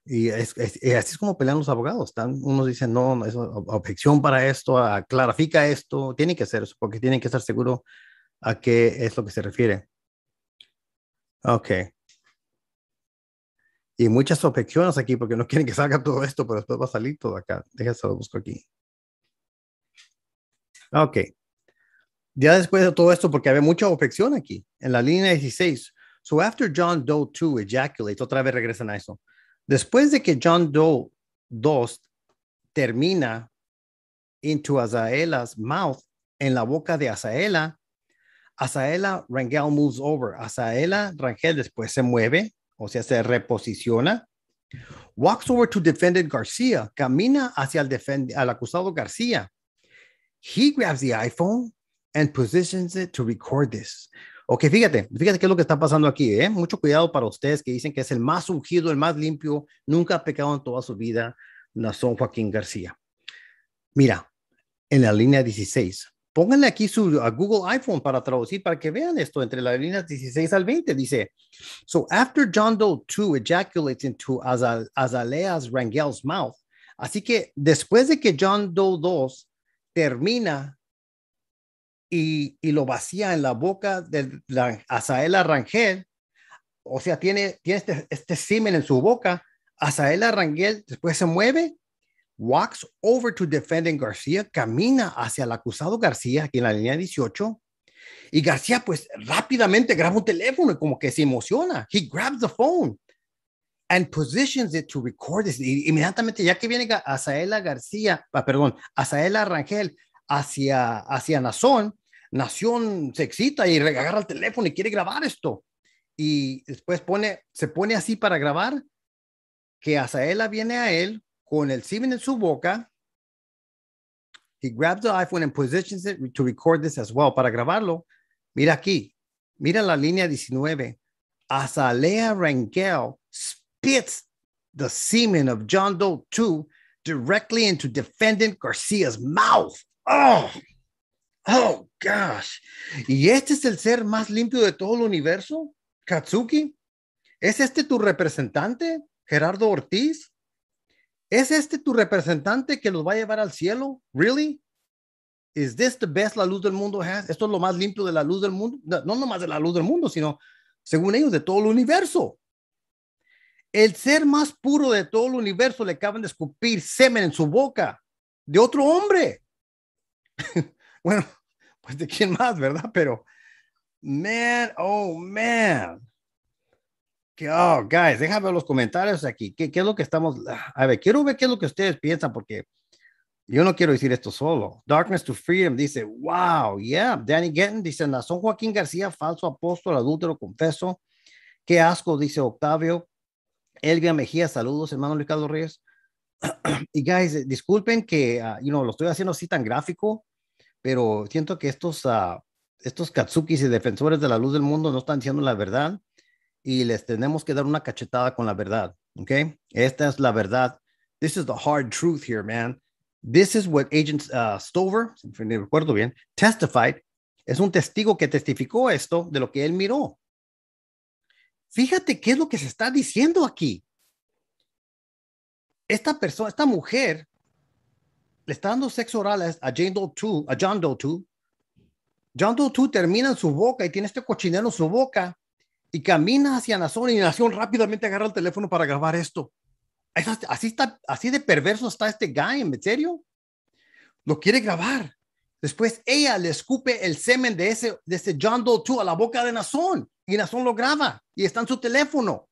Y, eh, así es como pelean los abogados. unos dicen, no, no es objeción para esto, aclarifica ah, esto, tiene que ser eso, porque tienen que estar seguro a qué es lo que se refiere. Ok. Y muchas objeciones aquí, porque no quieren que salga todo esto, pero después va a salir todo acá. déjese lo busco aquí. Ok. Ya después de todo esto, porque había mucha objeción aquí, en la línea 16, So after John Doe 2 ejaculates, otra vez regresan a eso. Después de que John Doe 2 termina into Azaela's mouth, en la boca de Azaela, Azaela Rangel moves over. Azaela Rangel después se mueve, o sea, se reposiciona. Walks over to defendant Garcia. Camina hacia el defend al acusado García. He grabs the iPhone and positions it to record this. Ok, fíjate, fíjate qué es lo que está pasando aquí, ¿eh? Mucho cuidado para ustedes que dicen que es el más ungido, el más limpio, nunca ha pecado en toda su vida, Nazón Joaquín García. Mira, en la línea 16, pónganle aquí su Google iPhone para traducir, para que vean esto entre las líneas 16 al 20. Dice, so after John Doe 2 ejaculates into Azalea's Rangel's mouth. Así que después de que John Doe 2 termina y, lo vacía en la boca de la Azaela Rangel, o sea, tiene, tiene este, este en su boca, Azaela Rangel después se mueve, walks over to defending García, camina hacia el acusado García, aquí en la línea 18, y García pues rápidamente graba un teléfono, como que se emociona, he grabs the phone. And positions it to record this. inmediatamente, ya que viene Azaela García, ah, perdón, Azaela Rangel hacia, hacia Nazón, Nación se excita y agarra el teléfono y quiere grabar esto. Y después pone, se pone así para grabar, que Azaela viene a él con el semen en su boca. He grabs the iPhone and positions it to record this as well. Para grabarlo, mira aquí, mira la línea 19. Azalea Rangel spits the semen of John Doe 2 directly into defendant Garcia's mouth. Oh, oh, gosh. ¿Y este es el ser más limpio de todo el universo? Katsuki. ¿Es este tu representante, Gerardo Ortiz? ¿Es este tu representante que los va a llevar al cielo? ¿Really? ¿Is this the best la luz del mundo has? ¿Esto es lo más limpio de la luz del mundo? No, no más de la luz del mundo, sino, según ellos, de todo el universo. El ser más puro de todo el universo le acaban de escupir semen en su boca de otro hombre. Bueno, pues de quién más, ¿verdad? Pero, man, oh, man. oh, guys, déjame ver los comentarios aquí. ¿Qué, ¿Qué es lo que estamos? Ah, a ver, quiero ver qué es lo que ustedes piensan porque yo no quiero decir esto solo. Darkness to Freedom dice, wow, yeah. Danny Getton dice, son Joaquín García, falso apóstol, adúltero, confeso. Qué asco, dice Octavio. Elvia Mejía, saludos, hermano Luis Carlos Reyes. y guys, disculpen que, ah, you know, lo estoy haciendo así tan gráfico, pero siento que estos, katsuki ah, estos katsukis y defensores de la luz del mundo no están diciendo la verdad y les tenemos que dar una cachetada con la verdad, ¿ok? Esta es la verdad. This is the hard truth here, man. This is what Agent ah, Stover, si recuerdo bien, testified. Es un testigo que testificó esto de lo que él miró. Fíjate qué es lo que se está diciendo aquí. Esta persona, esta mujer, le está dando sexo oral a, 2, a John Doe 2. John Doe 2 termina en su boca y tiene este cochinero en su boca y camina hacia Nason y Nación rápidamente agarra el teléfono para grabar esto. Así, está, así de perverso está este guy, ¿en serio? Lo quiere grabar. Después ella le escupe el semen de ese, de ese John Doe 2 a la boca de Nason y Nason lo graba y está en su teléfono.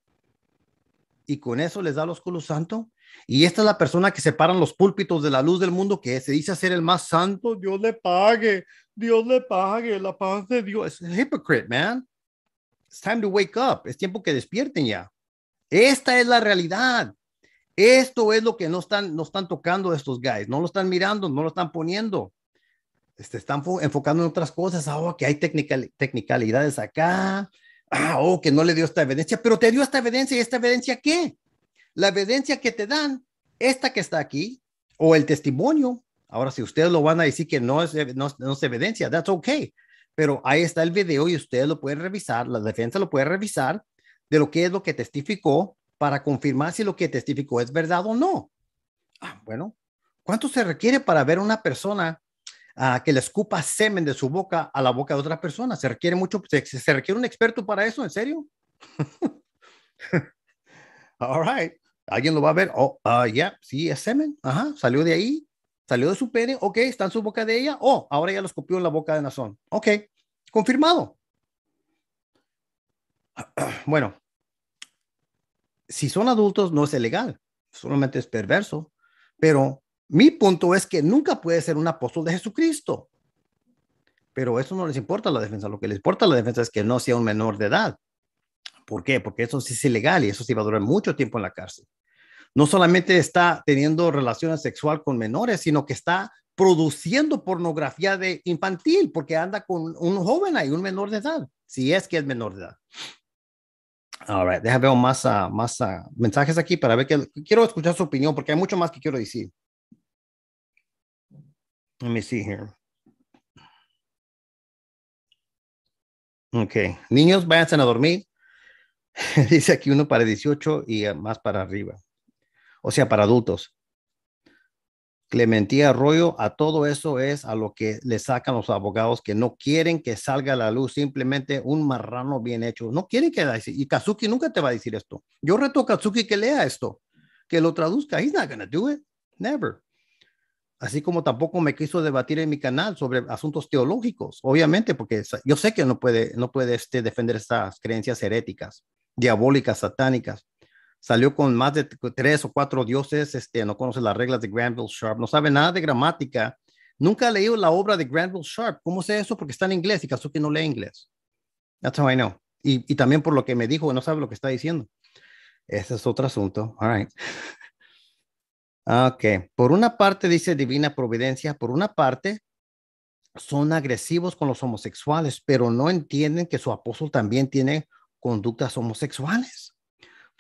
Y con eso les da los culos santos y esta es la persona que separan los púlpitos de la luz del mundo, que se dice ser el más santo. Dios le pague, Dios le pague, la paz de Dios. Es hypocrite, man. It's time to wake up. Es tiempo que despierten ya. Esta es la realidad. Esto es lo que no están, no están tocando estos guys. No lo están mirando, no lo están poniendo. Este, están enfocando en otras cosas. Ah, oh, que hay técnica, technicalidades acá. Ah, oh, que no le dio esta evidencia. Pero te dio esta evidencia. ¿Y esta evidencia qué? la evidencia que te dan, esta que está aquí, o el testimonio. Ahora, si ustedes lo van a decir que no es, no, es evidencia, that's okay. Pero ahí está el video y ustedes lo pueden revisar, la defensa lo puede revisar de lo que es lo que testificó para confirmar si lo que testificó es verdad o no. Ah, bueno, ¿cuánto se requiere para ver una persona ah, que le escupa semen de su boca a la boca de otra persona? ¿Se requiere mucho? se requiere un experto para eso? ¿En serio? All right alguien lo va a ver, oh, uh, ya, sí, es semen, ajá, salió de ahí, salió de su pene, ok, está en su boca de ella, oh, ahora ya los copió en la boca de Nazón, ok, confirmado. Bueno, si son adultos no es ilegal, solamente es perverso, pero mi punto es que nunca puede ser un apóstol de Jesucristo. Pero eso no les importa la defensa, lo que les importa a la defensa es que no sea un menor de edad. ¿Por qué? Porque eso sí es ilegal y eso sí va a durar mucho tiempo en la cárcel no solamente está teniendo relaciones sexual con menores, sino que está produciendo pornografía de infantil porque anda con un joven ahí, un menor de edad, si es que es menor de edad. All right, déjame ver más, ah, ah, mensajes aquí para ver que quiero escuchar su opinión porque hay mucho más que quiero decir. Let me see here. Ok, niños, váyanse a dormir. Dice aquí uno para 18 y ah, más para arriba o sea, para adultos. Clementía Arroyo, a todo eso es a lo que le sacan los abogados que no quieren que salga a la luz simplemente un marrano bien hecho. No quieren que la Y Kazuki nunca te va a decir esto. Yo reto a Kazuki que lea esto, que lo traduzca. He's not gonna do it. Never. Así como tampoco me quiso debatir en mi canal sobre asuntos teológicos, obviamente, porque yo sé que no puede, no puede este, defender estas creencias heréticas, diabólicas, satánicas salió con más de tres o cuatro dioses, este, no conoce las reglas de Granville Sharp, no sabe nada de gramática, nunca ha leído la obra de Granville Sharp. ¿Cómo sé eso? Porque está en inglés y Kazuki no lee inglés. That's how I know. Y, y también por lo que me dijo, no sabe lo que está diciendo. Ese es otro asunto. All right. Ok. Por una parte, dice Divina Providencia, por una parte, son agresivos con los homosexuales, pero no entienden que su apóstol también tiene conductas homosexuales.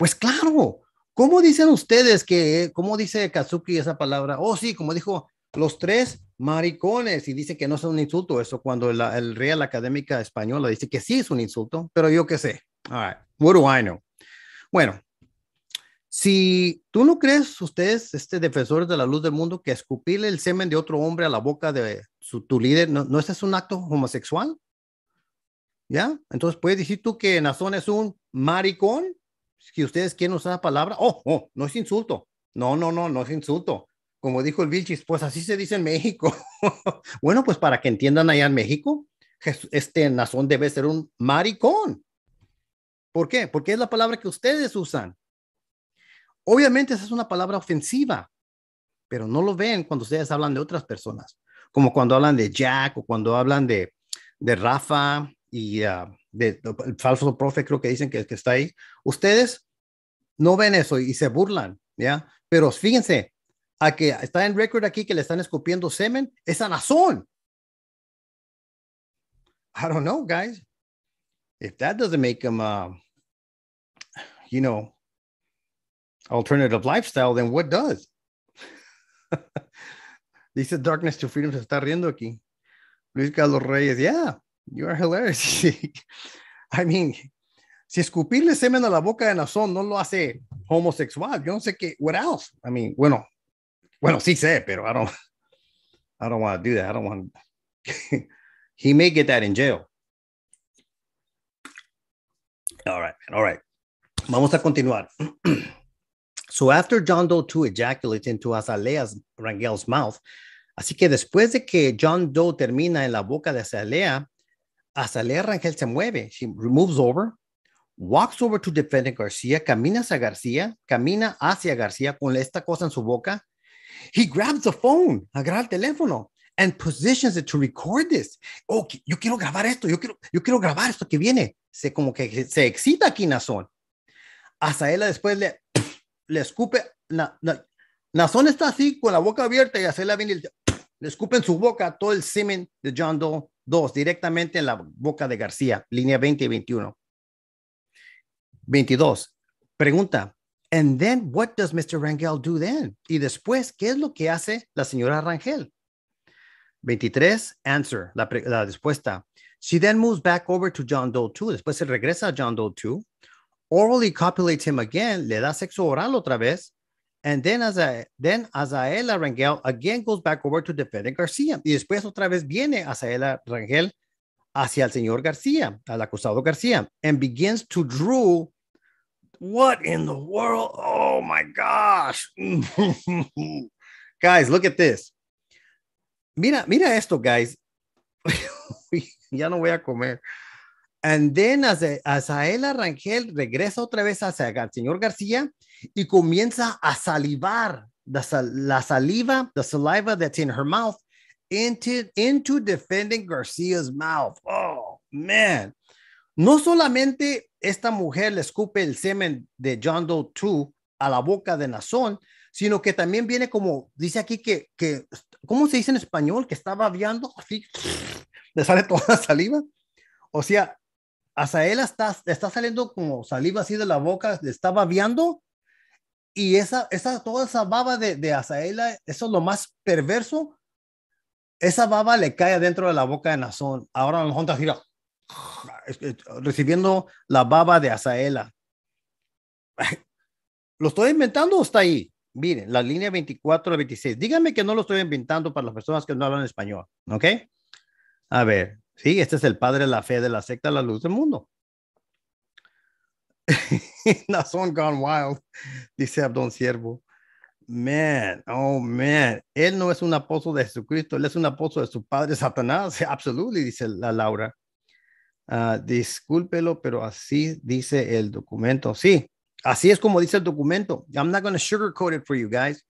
Pues claro, ¿cómo dicen ustedes que, eh, cómo dice Kazuki esa palabra? Oh, sí, como dijo los tres maricones y dice que no es un insulto eso cuando el Real Académica Española dice que sí es un insulto, pero yo qué sé. All right, what do I know? Bueno, si tú no crees, ustedes, este defensor de la luz del mundo, que escupirle el semen de otro hombre a la boca de su, tu líder, ¿no, ¿no ese es un acto homosexual? ¿Ya? Entonces, ¿puedes decir tú que Nazón es un maricón? si ustedes quieren usar la palabra, oh, oh, no es insulto. No, no, no, no es insulto. Como dijo el Vilchis, pues así se dice en México. bueno, pues para que entiendan allá en México, este Nazón debe ser un maricón. ¿Por qué? Porque es la palabra que ustedes usan. Obviamente esa es una palabra ofensiva, pero no lo ven cuando ustedes hablan de otras personas, como cuando hablan de Jack o cuando hablan de, Rafa y ah, el falso profe creo que dicen que, que está ahí. Ustedes no ven eso y se burlan, ¿ya? Pero fíjense, a que está en récord aquí que le están escupiendo semen, es a I don't know, guys. If that doesn't make them uh, you know, alternative lifestyle, then what does? Dice Darkness to Freedom, se está riendo aquí. Luis Carlos Reyes, yeah. You are hilarious. I mean, si escupirle semen a la boca de Nazón no lo hace homosexual, yo no sé qué, what else? I mean, bueno, bueno, sí sé, pero I don't, I don't want to do that. I don't want, he may get that in jail. All right, all right. Vamos a continuar. so after John Doe 2 ejaculates into Azalea's Rangel's mouth, así que después de que John Doe termina en la boca de Azalea, Azalea Rangel se mueve. She moves over, walks over to defend García, camina hacia García, camina hacia García con esta cosa en su boca. He grabs the phone, agarra el teléfono and positions it to record this. Oh, yo quiero grabar esto, yo quiero, yo quiero grabar esto que viene. Se como que se excita aquí Nazón. él después le, le escupe, la Nazón está así con la boca abierta y Azalea viene y le escupe en su boca todo el semen de John Doe Dos, directamente en la boca de García, línea 20 y 21. 22. Pregunta, and then what does Mr. Rangel do then? Y después, ¿qué es lo que hace la señora Rangel? 23. Answer, la, respuesta. She then moves back over to John Doe 2. Después se regresa a John Doe 2. Orally copulates him again, le da sexo oral otra vez. And then, Azael, then Azaela Rangel again goes back over to defending García. Y después otra vez viene Azaela Rangel hacia el señor García, al acusado García, and begins to drool. What in the world? Oh my gosh. guys, look at this. Mira, mira esto, guys. ya no voy a comer. And then Azaela Rangel regresa otra vez hacia el señor García y comienza a salivar la saliva, the saliva that's in her mouth into, into defending García's mouth. Oh, man. No solamente esta mujer le escupe el semen de John Doe 2 a la boca de Nazón, sino que también viene como, dice aquí que, que ¿cómo se dice en español? Que estaba babeando así, le sale toda la saliva. O sea, Azaela está, está saliendo como saliva así de la boca, le está babeando. Y esa, esa, toda esa baba de, de Azaela, eso es lo más perverso. Esa baba le cae adentro de la boca de Nazón. Ahora lo juntas gira recibiendo la baba de Azaela. ¿Lo estoy inventando o está ahí? Miren, la línea 24 a 26. Díganme que no lo estoy inventando para las personas que no hablan español, ¿ok? A ver, Sí, este es el padre de la fe de la secta La Luz del Mundo. son Gone Wild, dice Abdon Siervo. Man, oh man, él no es un apóstol de Jesucristo, él es un apóstol de su padre Satanás, Absolutely, dice la Laura. Uh, discúlpelo, pero así dice el documento. Sí, así es como dice el documento. I'm not going to sugarcoat it for you guys.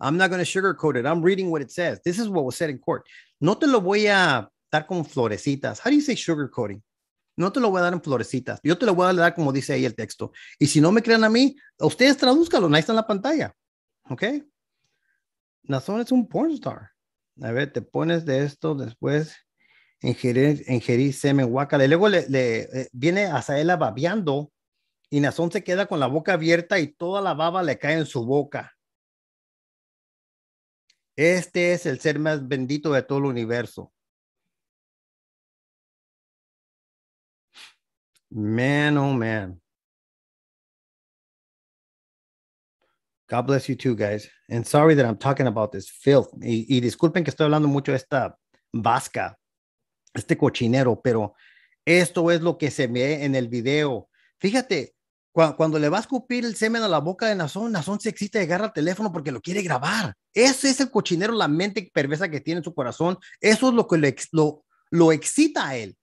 I'm not going to sugarcoat it. I'm reading what it says. This is what was said in court. No te lo voy a con florecitas. How do you say sugar coating? No te lo voy a dar en florecitas. Yo te lo voy a dar como dice ahí el texto. Y si no me crean a mí, ustedes tradúzcalo. Ahí está en la pantalla. ¿Ok? Nazón es un porn star. A ver, te pones de esto después. Ingerir, semen guacala. luego le, eh, viene a viene babeando y Nazón se queda con la boca abierta y toda la baba le cae en su boca. Este es el ser más bendito de todo el universo. Man, oh man. God bless you too, guys. And sorry that I'm talking about this filth. Y, disculpen que estoy hablando mucho de esta vasca, este cochinero, pero esto es lo que se ve en el video. Fíjate, cuando le va a escupir el semen a la boca de Nazón, Nazón se excita y agarra el teléfono porque lo quiere grabar. Ese es el cochinero, la mente perversa que tiene en su corazón. Eso es lo que lo, lo excita a él.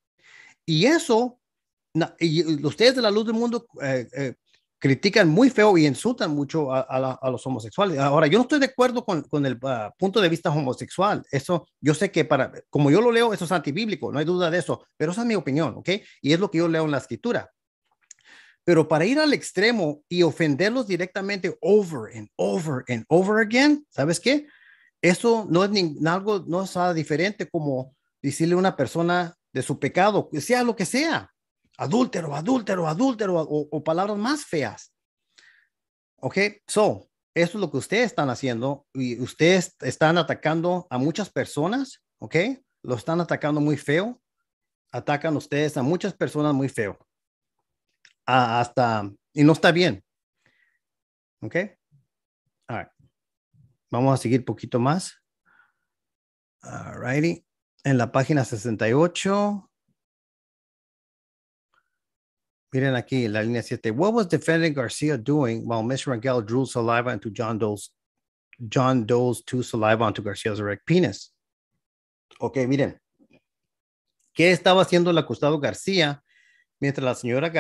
Y eso y ustedes de la luz del mundo eh, eh, critican muy feo y insultan mucho a, los homosexuales. Ahora, yo no estoy de acuerdo con, el ah, punto de vista homosexual. Eso, yo sé que para, como yo lo leo, eso es antibíblico, no hay duda de eso, pero esa es mi opinión, ¿ok? Y es lo que yo leo en la escritura. Pero para ir al extremo y ofenderlos directamente over and over and over again, ¿sabes qué? Eso no es ni, algo, no es nada diferente como decirle a una persona de su pecado, sea lo que sea, adúltero, adúltero, adúltero, o, palabras más feas. ¿Ok? So, eso es lo que ustedes están haciendo y ustedes están atacando a muchas personas, ¿ok? Lo están atacando muy feo. Atacan ustedes a muchas personas muy feo. hasta, y no está bien. ¿Ok? All right. Vamos a seguir poquito más. All En la página 68. Miren aquí la línea 7. What was defendant Garcia doing while Mr. Rangel drew saliva into John Doe's John Doe's two saliva onto Garcia's erect penis? Ok, miren. ¿Qué estaba haciendo el acusado García mientras la señora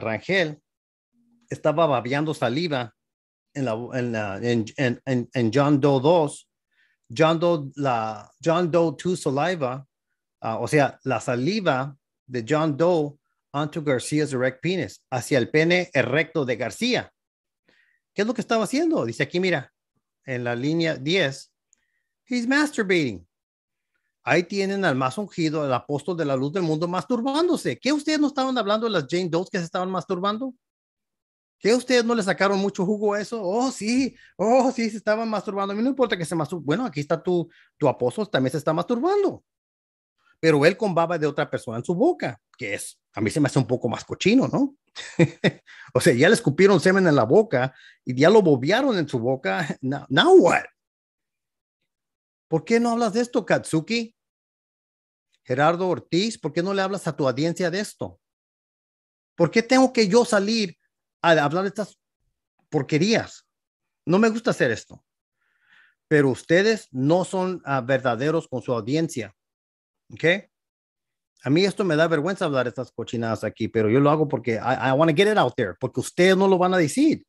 Rangel estaba babeando saliva en, la, en, la, en, en, en, John Doe 2? John Doe, la, John Doe 2 saliva, ah, o sea, la saliva de John Doe onto García's erect penis, hacia el pene erecto de García. ¿Qué es lo que estaba haciendo? Dice aquí, mira, en la línea 10, he's masturbating. Ahí tienen al más ungido, el apóstol de la luz del mundo, masturbándose. ¿Qué ustedes no estaban hablando de las Jane Doe que se estaban masturbando? ¿Qué ustedes no le sacaron mucho jugo a eso? Oh, sí, oh, sí, se estaban masturbando. A mí no importa que se masturbe. Bueno, aquí está tu, tu apóstol, también se está masturbando. Pero él con baba de otra persona en su boca, que es a mí se me hace un poco más cochino, ¿no? o sea, ya le escupieron semen en la boca y ya lo bobearon en su boca. Now, what? ¿Por qué no hablas de esto, Katsuki? Gerardo Ortiz, ¿por qué no le hablas a tu audiencia de esto? ¿Por qué tengo que yo salir a hablar de estas porquerías? No me gusta hacer esto. Pero ustedes no son ah, verdaderos con su audiencia. ¿Ok? a mí esto me da vergüenza hablar estas cochinadas aquí, pero yo lo hago porque I, want to get it out there, porque ustedes no lo van a decir.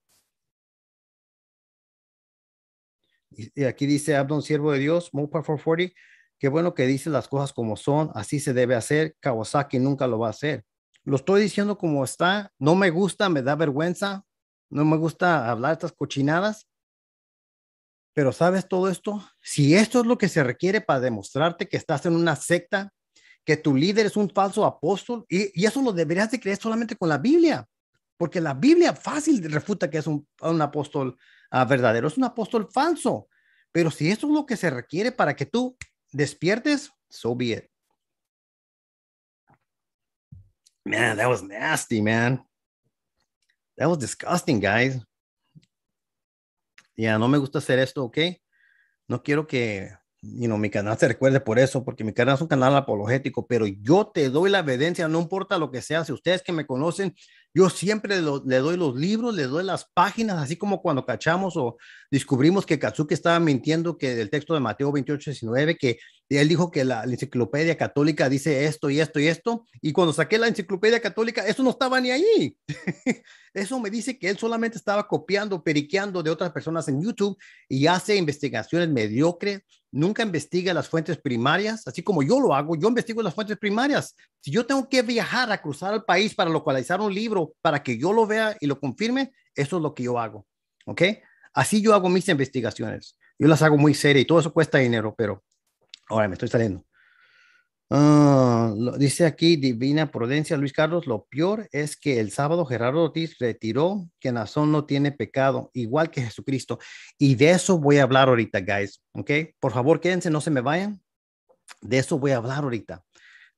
Y, aquí dice Abdon, siervo de Dios, Mopa 440, qué bueno que dice las cosas como son, así se debe hacer, Kawasaki nunca lo va a hacer. Lo estoy diciendo como está, no me gusta, me da vergüenza, no me gusta hablar estas cochinadas, pero ¿sabes todo esto? Si esto es lo que se requiere para demostrarte que estás en una secta, que tu líder es un falso apóstol y, eso lo deberías de creer solamente con la Biblia, porque la Biblia fácil refuta que es un, apóstol ah, verdadero, es un apóstol falso. Pero si eso es lo que se requiere para que tú despiertes, so be it. Man, that was nasty, man. That was disgusting, guys. Ya, yeah, no me gusta hacer esto, ¿ok? No quiero que you know, mi canal se recuerde por eso, porque mi canal es un canal apologético, pero yo te doy la evidencia, no importa lo que sea, si ustedes que me conocen, yo siempre le doy los libros, le doy las páginas, así como cuando cachamos o descubrimos que Katsuki estaba mintiendo que del texto de Mateo 28, 19, que y él dijo que la, enciclopedia católica dice esto y esto y esto, y cuando saqué la enciclopedia católica, eso no estaba ni ahí. eso me dice que él solamente estaba copiando, periqueando de otras personas en YouTube y hace investigaciones mediocres, nunca investiga las fuentes primarias, así como yo lo hago, yo investigo las fuentes primarias. Si yo tengo que viajar a cruzar el país para localizar un libro, para que yo lo vea y lo confirme, eso es lo que yo hago, ¿ok? Así yo hago mis investigaciones. Yo las hago muy serias y todo eso cuesta dinero, pero Ahora me estoy saliendo. Ah, dice aquí Divina Prudencia Luis Carlos, lo peor es que el sábado Gerardo Ortiz retiró que Nazón no tiene pecado, igual que Jesucristo. Y de eso voy a hablar ahorita, guys. ¿Ok? Por favor, quédense, no se me vayan. De eso voy a hablar ahorita,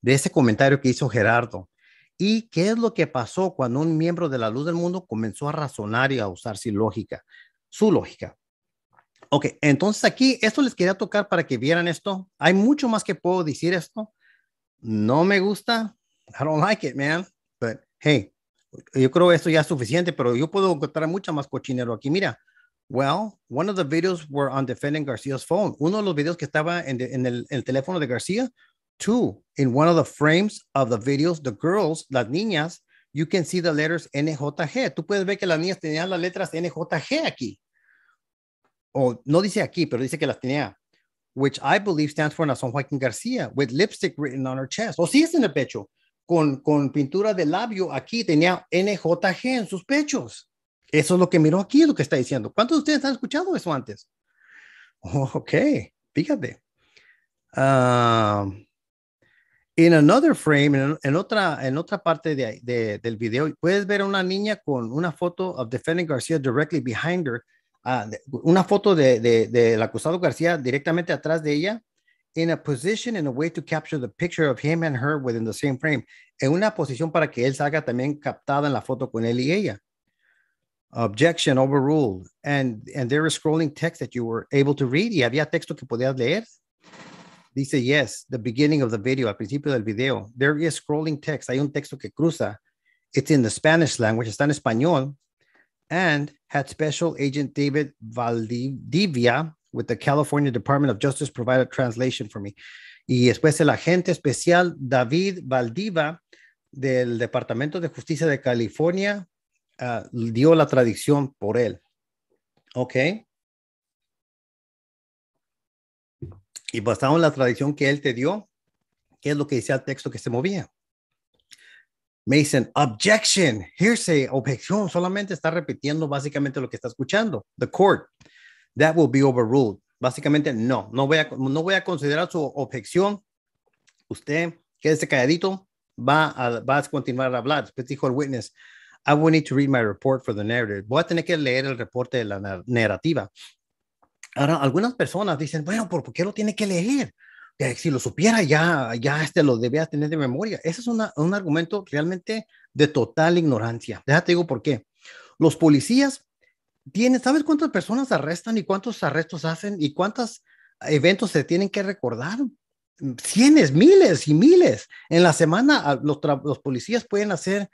de ese comentario que hizo Gerardo. ¿Y qué es lo que pasó cuando un miembro de la luz del mundo comenzó a razonar y a usar su lógica? Su lógica. Ok, entonces aquí esto les quería tocar para que vieran esto. Hay mucho más que puedo decir esto. No me gusta. I don't like it, man. But hey, yo creo esto ya es suficiente, pero yo puedo encontrar mucha más cochinero aquí. Mira, well, one of the videos were on defending Garcia's phone. Uno de los videos que estaba en, el, el, teléfono de García. Two, in one of the frames of the videos, the girls, las niñas, you can see the letters NJG. Tú puedes ver que las niñas tenían las letras NJG aquí o no dice aquí, pero dice que las tenía, which I believe stands for Nason Joaquín García, with lipstick written on her chest. O si es en el pecho, con, pintura de labio aquí tenía NJG en sus pechos. Eso es lo que miró aquí, es lo que está diciendo. ¿Cuántos de ustedes han escuchado eso antes? ok, fíjate. Um, in another frame, en, otra, en otra parte de, del video, puedes ver a una niña con una foto of defending García directly behind her Ah, una foto del de, de, acusado García directamente atrás de ella, in a position in a way to capture the picture of him and her within the same frame, en una posición para que él salga también captada en la foto con él y ella. Objection overruled. And, and there is scrolling text that you were able to read. Y había texto que podías leer. Dice, yes, the beginning of the video, al principio del video. There is scrolling text. Hay un texto que cruza. It's in the Spanish language, está en español and had Special Agent David Valdivia with the California Department of Justice provide a translation for me. Y después el agente especial David Valdiva del Departamento de Justicia de California ah, dio la tradición por él. Ok. Y basado en la tradición que él te dio, ¿qué es lo que dice el texto que se movía? Mason, objection, hearsay, objeción, solamente está repitiendo básicamente lo que está escuchando. The court, that will be overruled. Básicamente, no, no voy a, no voy a considerar su objeción. Usted, quédese calladito, va a, va a continuar a hablar. Después dijo el witness, I will need to read my report for the narrative. Voy a tener que leer el reporte de la narrativa. Ahora, algunas personas dicen, bueno, ¿por qué lo tiene que leer? que si lo supiera ya, ya este lo debía tener de memoria. Ese es un argumento realmente de total ignorancia. Déjate digo por qué. Los policías tienen, ¿sabes cuántas personas arrestan y cuántos arrestos hacen y cuántos eventos se tienen que recordar? Cienes, miles y miles. En la semana ah, los, los policías pueden hacer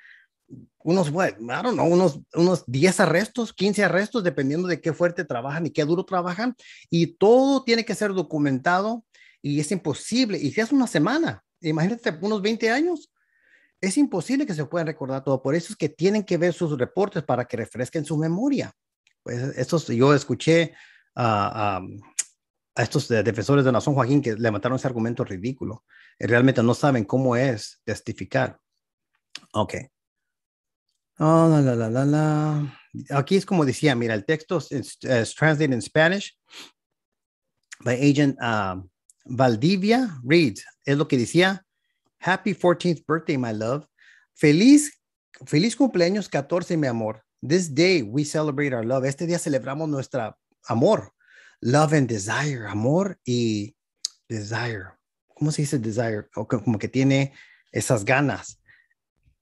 unos, no, unos, unos 10 arrestos, 15 arrestos, dependiendo de qué fuerte trabajan y qué duro trabajan. Y todo tiene que ser documentado y es imposible. Y si hace una semana, imagínate unos 20 años, es imposible que se puedan recordar todo. Por eso es que tienen que ver sus reportes para que refresquen su memoria. Pues estos, yo escuché a, estos defensores de Nación Joaquín que mataron ese argumento ridículo. Realmente no saben cómo es testificar. Ok. Ah, la, la, la, la, Aquí es como decía, mira, el texto es, translated in Spanish by agent um, Valdivia reads, Es lo que decía, Happy 14th birthday, my love. Feliz, feliz cumpleaños 14, mi amor. This day we celebrate our love. Este día celebramos nuestra amor. Love and desire, amor y desire. ¿Cómo se dice desire? como que tiene esas ganas.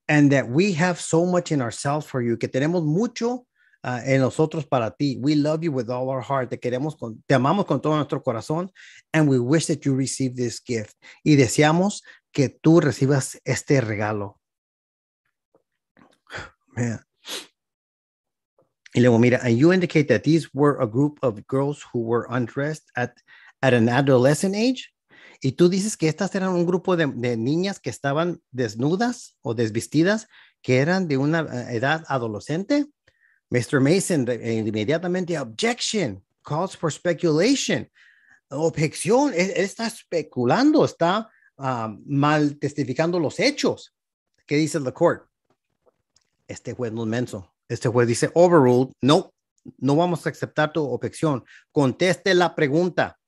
And that we have so much in ourselves for you, que tenemos mucho Ah, en nosotros para ti. We love you with all our heart. Te queremos, con, te amamos con todo nuestro corazón. And we wish that you receive this gift. Y deseamos que tú recibas este regalo. Y luego mira, and you indicate that these were a group of girls who were undressed at, at an adolescent age. Y tú dices que estas eran un grupo de, de niñas que estaban desnudas o desvestidas, que eran de una eh, edad adolescente. Mr. Mason eh, inmediatamente, objection, calls for speculation. Objeción, e, él, está especulando, está um, mal testificando los hechos. ¿Qué dice la court? Este juez no es menso. Este juez dice, overruled, no, no vamos a aceptar tu objeción. Conteste la pregunta.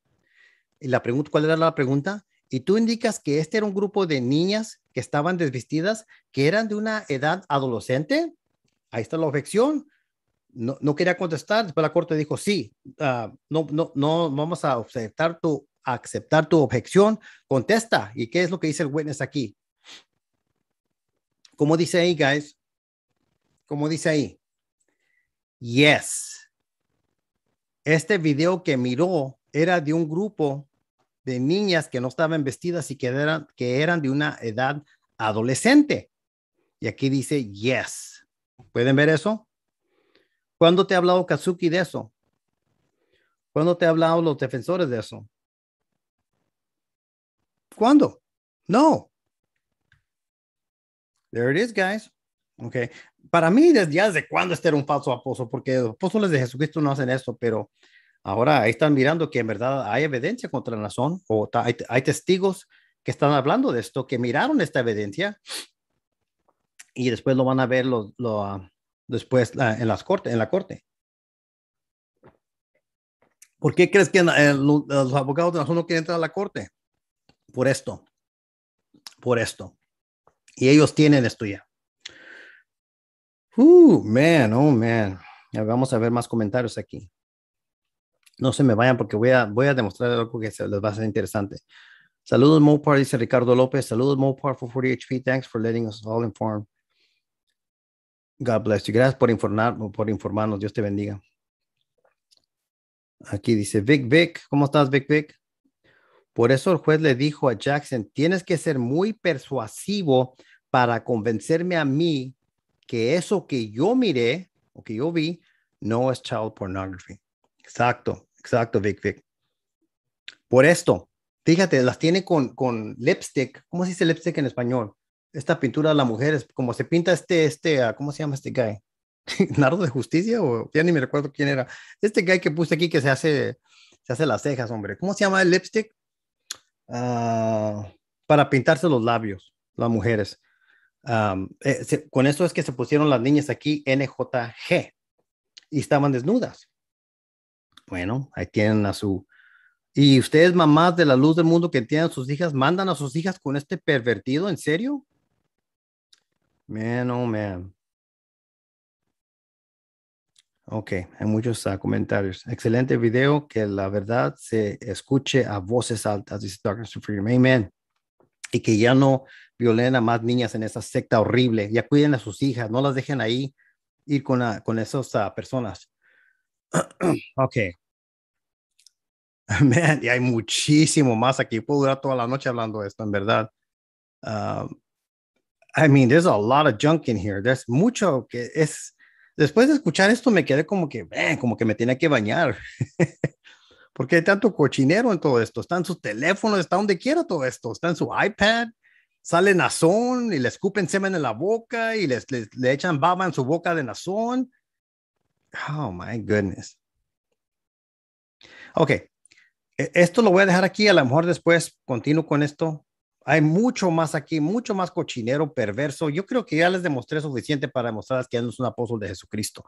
la pregunta, ¿cuál era la pregunta? Y tú indicas que este era un grupo de niñas que estaban desvestidas, que eran de una edad adolescente. Ahí está la objeción no, quería contestar, después la corte dijo, sí, ah, no, no, no vamos a aceptar tu, a aceptar tu objeción, contesta. ¿Y qué es lo que dice el witness aquí? Como dice ahí, guys, como dice ahí, yes, este video que miró era de un grupo de niñas que no estaban vestidas y que eran, que eran de una edad adolescente. Y aquí dice yes. ¿Pueden ver eso? ¿Cuándo te ha hablado Kazuki de eso? ¿Cuándo te ha hablado los defensores de eso? ¿Cuándo? No. There it is, guys. Ok. Para mí, desde ya desde cuándo este era un falso apóstol, porque los apóstoles de Jesucristo no hacen eso, pero ahora están mirando que en verdad hay evidencia contra la razón, o hay, testigos que están hablando de esto, que miraron esta evidencia, y después lo van a ver lo... Ah, después en, las cortes, en la corte. ¿Por qué crees que eh, los abogados de la no quieren entrar a la corte? Por esto, por esto. Y ellos tienen esto ya. Uh, man, oh, man. Vamos a ver más comentarios aquí. No se me vayan porque voy a, voy a demostrar algo que se les va a ser interesante. Saludos, Mopar, dice Ricardo López. Saludos, Mopar, for 40HP. Thanks for letting us all inform. God bless you. Gracias por, por informarnos. Dios te bendiga. Aquí dice Vic Vic. ¿Cómo estás, Vic Vic? Por eso el juez le dijo a Jackson, tienes que ser muy persuasivo para convencerme a mí que eso que yo miré o que yo vi no es child pornography. Exacto, exacto, Vic Vic. Por esto, fíjate, las tiene con, con lipstick. ¿Cómo se dice lipstick en español? esta pintura de la mujer, es como se pinta este, este, ah, ¿cómo se llama este guy? ¿Nardo de Justicia? O ya ni me recuerdo quién era. Este guy que puse aquí que se hace, se hace las cejas, hombre. ¿Cómo se llama el lipstick? Ah, para pintarse los labios, las mujeres. Eh, con eso es que se pusieron las niñas aquí NJG y estaban desnudas. Bueno, ahí tienen a su... Y ustedes, mamás de la luz del mundo que tienen sus hijas, mandan a sus hijas con este pervertido, ¿en serio? Man, oh man. Ok, hay muchos ah, comentarios. Excelente video, que la verdad se escuche a voces altas, dice to Freedom. Amen. Y que ya no violen a más niñas en esa secta horrible. Ya cuiden a sus hijas, no las dejen ahí ir con, con esas ah, personas. ok. Man, y hay muchísimo más aquí. Puedo durar toda la noche hablando de esto, en verdad. Ah, I mean, there's a lot of junk in here. There's mucho que es. Después de escuchar esto, me quedé como que, ven, como que me tiene que bañar. Porque hay tanto cochinero en todo esto. ¿Están sus teléfonos, está donde quiera todo esto. Está en su iPad, sale nazón y le escupen semen en la boca y les, le echan baba en su boca de nazón. Oh my goodness. Ok, e-, esto lo voy a dejar aquí. A lo mejor después continúo con esto hay mucho más aquí, mucho más cochinero, perverso. Yo creo que ya les demostré suficiente para demostrarles que ya no es un apóstol de Jesucristo.